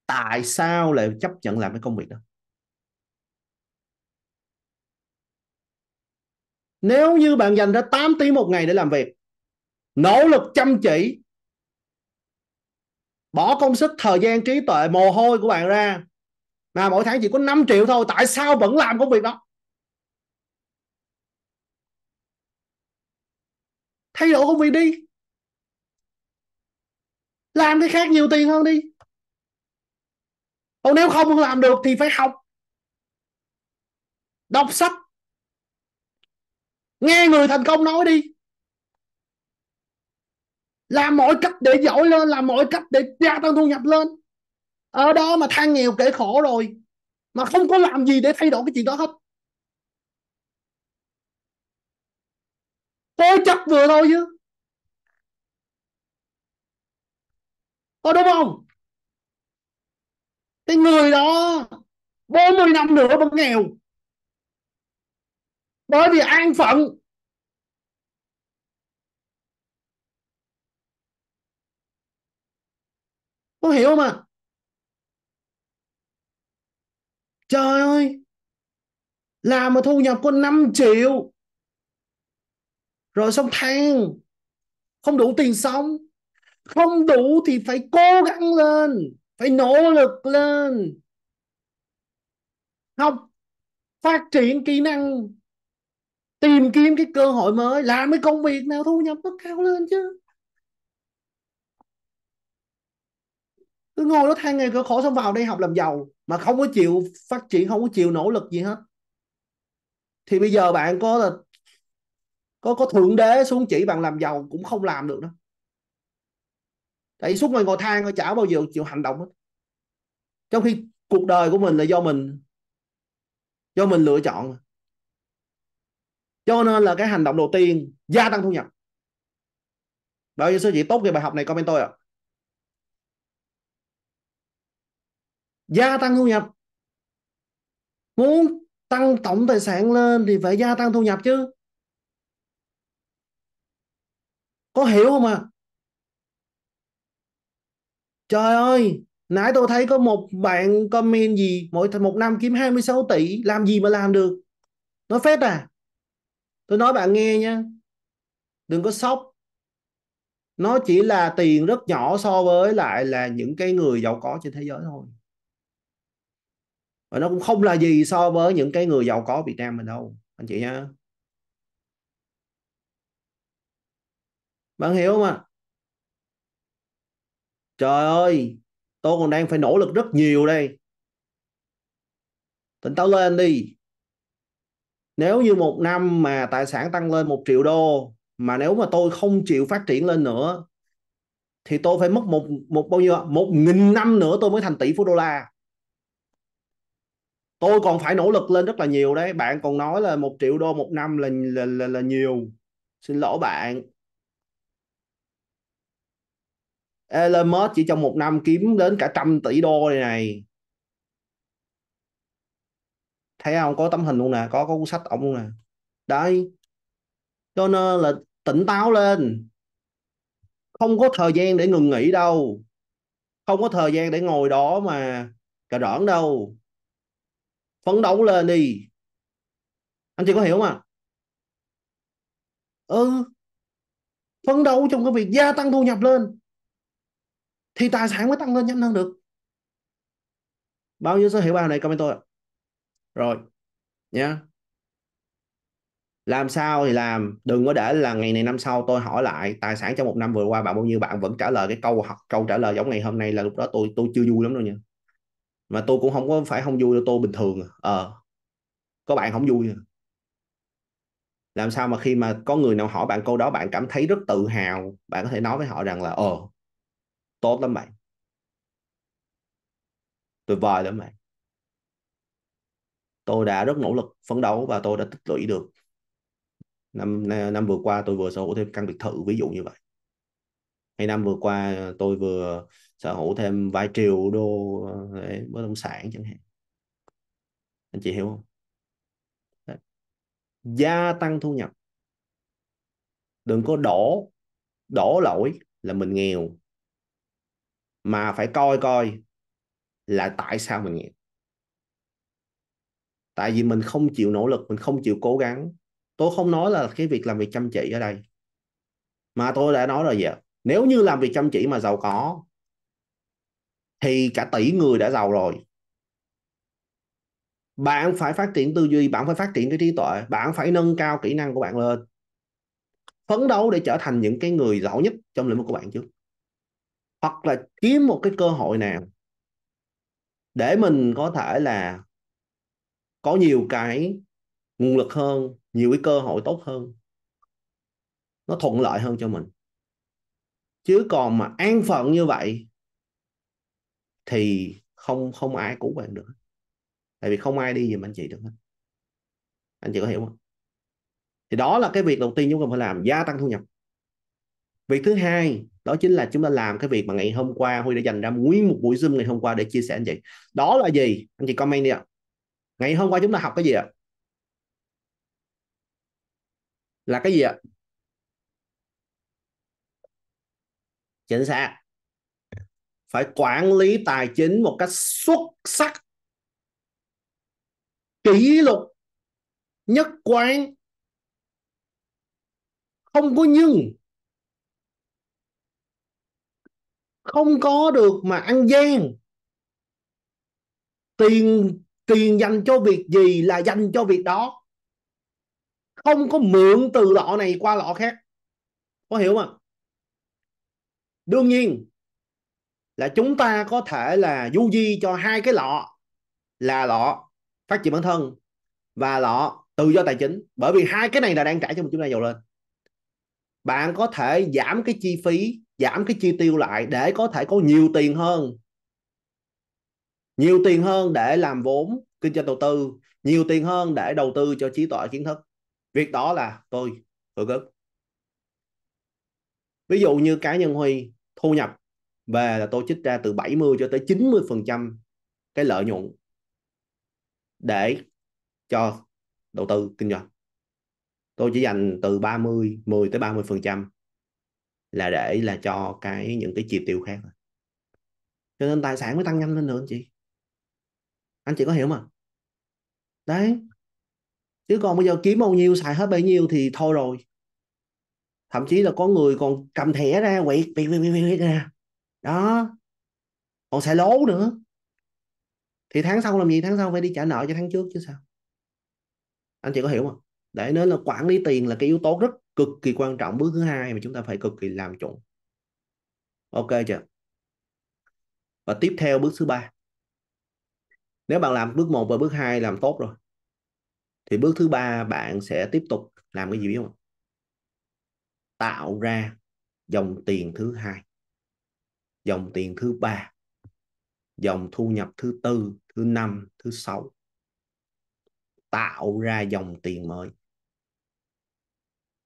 tại sao lại chấp nhận làm cái công việc đó nếu như bạn dành ra 8 tiếng một ngày để làm việc nỗ lực chăm chỉ bỏ công sức thời gian trí tuệ mồ hôi của bạn ra mà mỗi tháng chỉ có 5 triệu thôi tại sao vẫn làm công việc đó thay đổi công việc đi làm cái khác nhiều tiền hơn đi còn nếu không làm được thì phải học đọc sách nghe người thành công nói đi làm mọi cách để giỏi lên làm mọi cách để gia tăng thu nhập lên ở đó mà than nghèo kể khổ rồi mà không có làm gì để thay đổi cái chuyện đó hết cố chấp vừa thôi chứ có đúng không cái người đó 40 năm nữa vẫn nghèo bởi vì an phận có hiểu không ạ à? trời ơi làm mà thu nhập có 5 triệu rồi xong than không đủ tiền sống không đủ thì phải cố gắng lên phải nỗ lực lên học phát triển kỹ năng tìm kiếm cái cơ hội mới làm cái công việc nào thu nhập nó cao lên chứ cứ ngồi đó than ngày cửa khổ xong vào đây học làm giàu mà không có chịu phát triển không có chịu nỗ lực gì hết thì bây giờ bạn có là có có thượng đế xuống chỉ bạn làm giàu cũng không làm được đâu tại suốt ngày ngồi than chả bao giờ chịu hành động hết trong khi cuộc đời của mình là do mình do mình lựa chọn cho nên là cái hành động đầu tiên gia tăng thu nhập bao nhiêu số chị tốt cái bài học này comment tôi ạ à? gia tăng thu nhập muốn tăng tổng tài sản lên thì phải gia tăng thu nhập chứ có hiểu không ạ à? trời ơi nãy tôi thấy có một bạn comment gì mỗi một năm kiếm 26 tỷ làm gì mà làm được nói phết à tôi nói bạn nghe nha đừng có sốc nó chỉ là tiền rất nhỏ so với lại là những cái người giàu có trên thế giới thôi và nó cũng không là gì so với những cái người giàu có Việt Nam mình đâu anh chị nhá bạn hiểu không ạ à? trời ơi tôi còn đang phải nỗ lực rất nhiều đây tỉnh táo lên đi nếu như một năm mà tài sản tăng lên một triệu đô mà nếu mà tôi không chịu phát triển lên nữa thì tôi phải mất một một bao nhiêu một nghìn năm nữa tôi mới thành tỷ phú đô la tôi còn phải nỗ lực lên rất là nhiều đấy bạn còn nói là một triệu đô một năm là là là, là nhiều xin lỗi bạn Elon Musk chỉ trong một năm kiếm đến cả trăm tỷ đô này này thấy không có tấm hình luôn nè có có cuốn sách ông luôn nè đấy cho nên là tỉnh táo lên không có thời gian để ngừng nghỉ đâu không có thời gian để ngồi đó mà cà rỡn đâu phấn đấu lên đi anh chị có hiểu không ạ ừ phấn đấu trong cái việc gia tăng thu nhập lên thì tài sản mới tăng lên nhanh hơn được bao nhiêu số hiểu bài này comment tôi ạ rồi nhá làm sao thì làm đừng có để là ngày này năm sau tôi hỏi lại tài sản trong một năm vừa qua bạn bao nhiêu bạn vẫn trả lời cái câu câu trả lời giống ngày hôm nay là lúc đó tôi tôi chưa vui lắm đâu nha mà tôi cũng không có phải không vui tôi bình thường à. ờ à. có bạn không vui à? làm sao mà khi mà có người nào hỏi bạn câu đó bạn cảm thấy rất tự hào bạn có thể nói với họ rằng là ờ tốt lắm bạn tuyệt vời lắm bạn tôi đã rất nỗ lực phấn đấu và tôi đã tích lũy được năm năm vừa qua tôi vừa sở hữu thêm căn biệt thự ví dụ như vậy hay năm vừa qua tôi vừa sở hữu thêm vài triệu đô ờ, để bất động sản chẳng hạn anh chị hiểu không Đấy. gia tăng thu nhập đừng có đổ đổ lỗi là mình nghèo mà phải coi coi là tại sao mình nghèo tại vì mình không chịu nỗ lực mình không chịu cố gắng tôi không nói là cái việc làm việc chăm chỉ ở đây mà tôi đã nói rồi vậy nếu như làm việc chăm chỉ mà giàu có thì cả tỷ người đã giàu rồi bạn phải phát triển tư duy bạn phải phát triển cái trí tuệ bạn phải nâng cao kỹ năng của bạn lên phấn đấu để trở thành những cái người giỏi nhất trong lĩnh vực của bạn trước hoặc là kiếm một cái cơ hội nào để mình có thể là có nhiều cái nguồn lực hơn nhiều cái cơ hội tốt hơn nó thuận lợi hơn cho mình chứ còn mà an phận như vậy thì không không ai cứu bạn được tại vì không ai đi giùm anh chị được hết anh chị có hiểu không thì đó là cái việc đầu tiên chúng ta phải làm gia tăng thu nhập việc thứ hai đó chính là chúng ta làm cái việc mà ngày hôm qua huy đã dành ra nguyên một buổi zoom ngày hôm qua để chia sẻ anh chị đó là gì anh chị comment đi ạ ngày hôm qua chúng ta học cái gì ạ là cái gì ạ chính xác phải quản lý tài chính một cách xuất sắc kỷ lục, nhất quán không có nhưng không có được mà ăn gian tiền tiền dành cho việc gì là dành cho việc đó không có mượn từ lọ này qua lọ khác có hiểu không đương nhiên là chúng ta có thể là du di cho hai cái lọ là lọ phát triển bản thân và lọ tự do tài chính bởi vì hai cái này là đang trải cho một chúng ta giàu lên bạn có thể giảm cái chi phí giảm cái chi tiêu lại để có thể có nhiều tiền hơn nhiều tiền hơn để làm vốn kinh doanh đầu tư nhiều tiền hơn để đầu tư cho trí tuệ kiến thức việc đó là tôi hưởng ứng ví dụ như cá nhân huy thu nhập về là tôi trích ra từ 70 cho tới 90 phần trăm cái lợi nhuận để cho đầu tư kinh doanh tôi chỉ dành từ 30 10 tới 30 phần trăm là để là cho cái những cái chi tiêu khác cho nên tài sản mới tăng nhanh lên được anh chị anh chị có hiểu không đấy chứ còn bây giờ kiếm bao nhiêu xài hết bấy nhiêu thì thôi rồi thậm chí là có người còn cầm thẻ ra quẹt quẹt quẹt quẹt ra đó còn xài lố nữa thì tháng sau làm gì tháng sau phải đi trả nợ cho tháng trước chứ sao anh chị có hiểu không để nên là quản lý tiền là cái yếu tố rất cực kỳ quan trọng bước thứ hai mà chúng ta phải cực kỳ làm chuẩn ok chưa và tiếp theo bước thứ ba nếu bạn làm bước một và bước hai làm tốt rồi thì bước thứ ba bạn sẽ tiếp tục làm cái gì biết không tạo ra dòng tiền thứ hai dòng tiền thứ ba dòng thu nhập thứ tư thứ năm thứ sáu tạo ra dòng tiền mới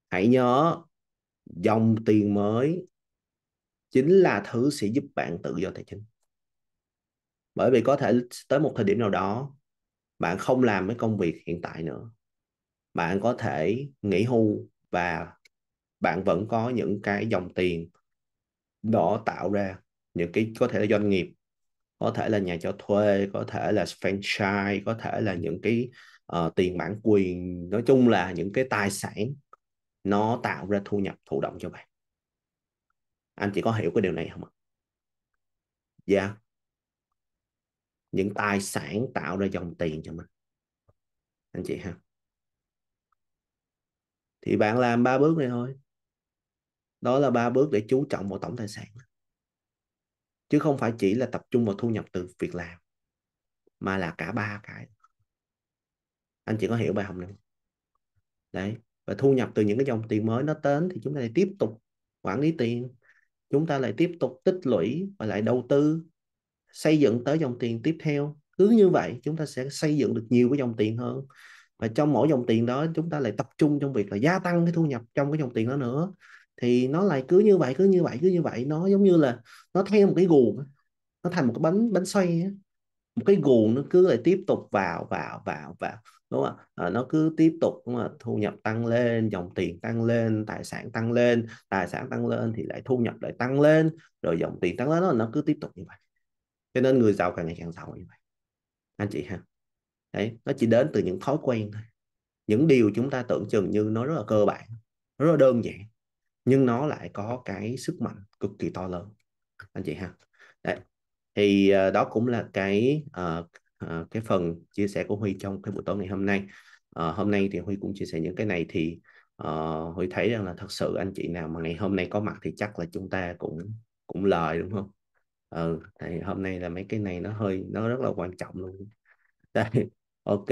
hãy nhớ dòng tiền mới chính là thứ sẽ giúp bạn tự do tài chính bởi vì có thể tới một thời điểm nào đó bạn không làm cái công việc hiện tại nữa bạn có thể nghỉ hưu và bạn vẫn có những cái dòng tiền đó tạo ra những cái có thể là doanh nghiệp có thể là nhà cho thuê có thể là franchise có thể là những cái uh, tiền bản quyền nói chung là những cái tài sản nó tạo ra thu nhập thụ động cho bạn anh chị có hiểu cái điều này không ạ dạ những tài sản tạo ra dòng tiền cho mình anh chị ha thì bạn làm ba bước này thôi đó là ba bước để chú trọng vào tổng tài sản chứ không phải chỉ là tập trung vào thu nhập từ việc làm mà là cả ba cái anh chị có hiểu bài học này không đấy và thu nhập từ những cái dòng tiền mới nó đến thì chúng ta lại tiếp tục quản lý tiền chúng ta lại tiếp tục tích lũy và lại đầu tư xây dựng tới dòng tiền tiếp theo cứ như vậy chúng ta sẽ xây dựng được nhiều cái dòng tiền hơn và trong mỗi dòng tiền đó chúng ta lại tập trung trong việc là gia tăng cái thu nhập trong cái dòng tiền đó nữa thì nó lại cứ như vậy cứ như vậy cứ như vậy nó giống như là nó theo một cái guồng nó thành một cái bánh bánh xoay ấy. một cái guồng nó cứ lại tiếp tục vào vào vào vào đúng không ạ à, nó cứ tiếp tục đúng không? thu nhập tăng lên dòng tiền tăng lên tài sản tăng lên tài sản tăng lên thì lại thu nhập lại tăng lên rồi dòng tiền tăng lên nó cứ tiếp tục như vậy cho nên người giàu càng ngày càng giàu như vậy anh chị ha đấy nó chỉ đến từ những thói quen thôi những điều chúng ta tưởng chừng như nó rất là cơ bản rất là đơn giản nhưng nó lại có cái sức mạnh cực kỳ to lớn anh chị ha Đấy. thì uh, đó cũng là cái uh, uh, cái phần chia sẻ của Huy trong cái buổi tối ngày hôm nay uh, hôm nay thì Huy cũng chia sẻ những cái này thì uh, Huy thấy rằng là thật sự anh chị nào mà ngày hôm nay có mặt thì chắc là chúng ta cũng cũng lời đúng không ừ thì hôm nay là mấy cái này nó hơi nó rất là quan trọng luôn đây ok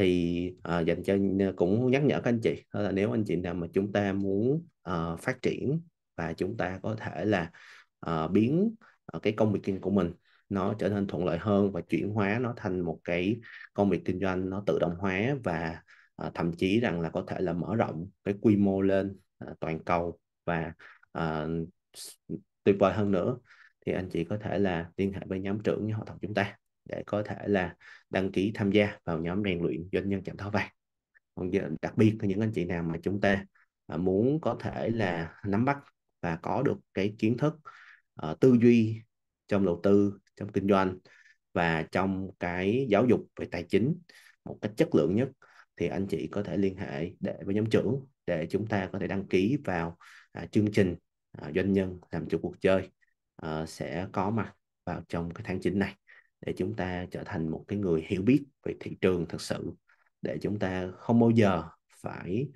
thì à, dành cho ờ, cũng nhắc nhở các anh chị là nếu anh chị nào mà chúng ta muốn à, phát triển và chúng ta có thể là à, biến à, cái công việc kinh của mình nó trở nên thuận lợi hơn và chuyển hóa nó thành một cái công việc kinh doanh nó tự động hóa và à, thậm chí rằng là có thể là mở rộng cái quy mô lên à, toàn cầu và à, tuyệt vời hơn nữa thì anh chị có thể là liên hệ với nhóm trưởng như họ thọc chúng ta để có thể là đăng ký tham gia vào nhóm rèn luyện doanh nhân chạm thó vàng đặc biệt là những anh chị nào mà chúng ta à, muốn có thể là nắm bắt và có được cái kiến thức uh, tư duy trong đầu tư trong kinh doanh và trong cái giáo dục về tài chính một cách chất lượng nhất thì anh chị có thể liên hệ để với nhóm trưởng để chúng ta có thể đăng ký vào à, chương trình à, doanh nhân làm chủ cuộc chơi à, sẽ có mặt vào trong cái tháng 9 này để chúng ta trở thành một cái người hiểu biết về thị trường thật sự để chúng ta không bao giờ phải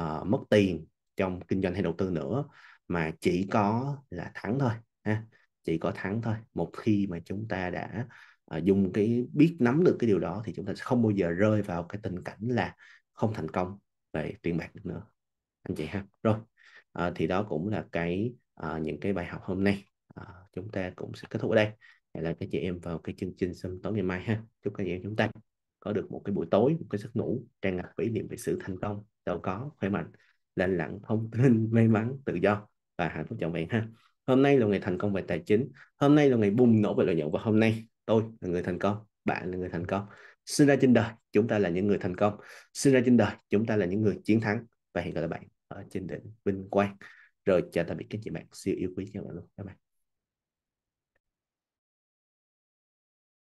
uh, mất tiền trong kinh doanh hay đầu tư nữa mà chỉ có là thắng thôi ha chỉ có thắng thôi một khi mà chúng ta đã uh, dùng cái biết nắm được cái điều đó thì chúng ta sẽ không bao giờ rơi vào cái tình cảnh là không thành công về tiền bạc được nữa anh chị ha rồi uh, thì đó cũng là cái uh, những cái bài học hôm nay uh, chúng ta cũng sẽ kết thúc ở đây hẹn lại các chị em vào cái chương trình sớm tối ngày mai ha chúc các chị em chúng ta có được một cái buổi tối một cái giấc ngủ tràn ngập ý niệm về sự thành công giàu có khỏe mạnh lành lặn thông tin may mắn tự do và hạnh phúc trọn vẹn ha hôm nay là ngày thành công về tài chính hôm nay là ngày bùng nổ về lợi nhuận và hôm nay tôi là người thành công bạn là người thành công sinh ra trên đời chúng ta là những người thành công sinh ra trên đời chúng ta là những người chiến thắng và hẹn gặp lại bạn ở trên đỉnh vinh quang rồi chào tạm biệt các chị bạn siêu yêu quý các bạn luôn các bạn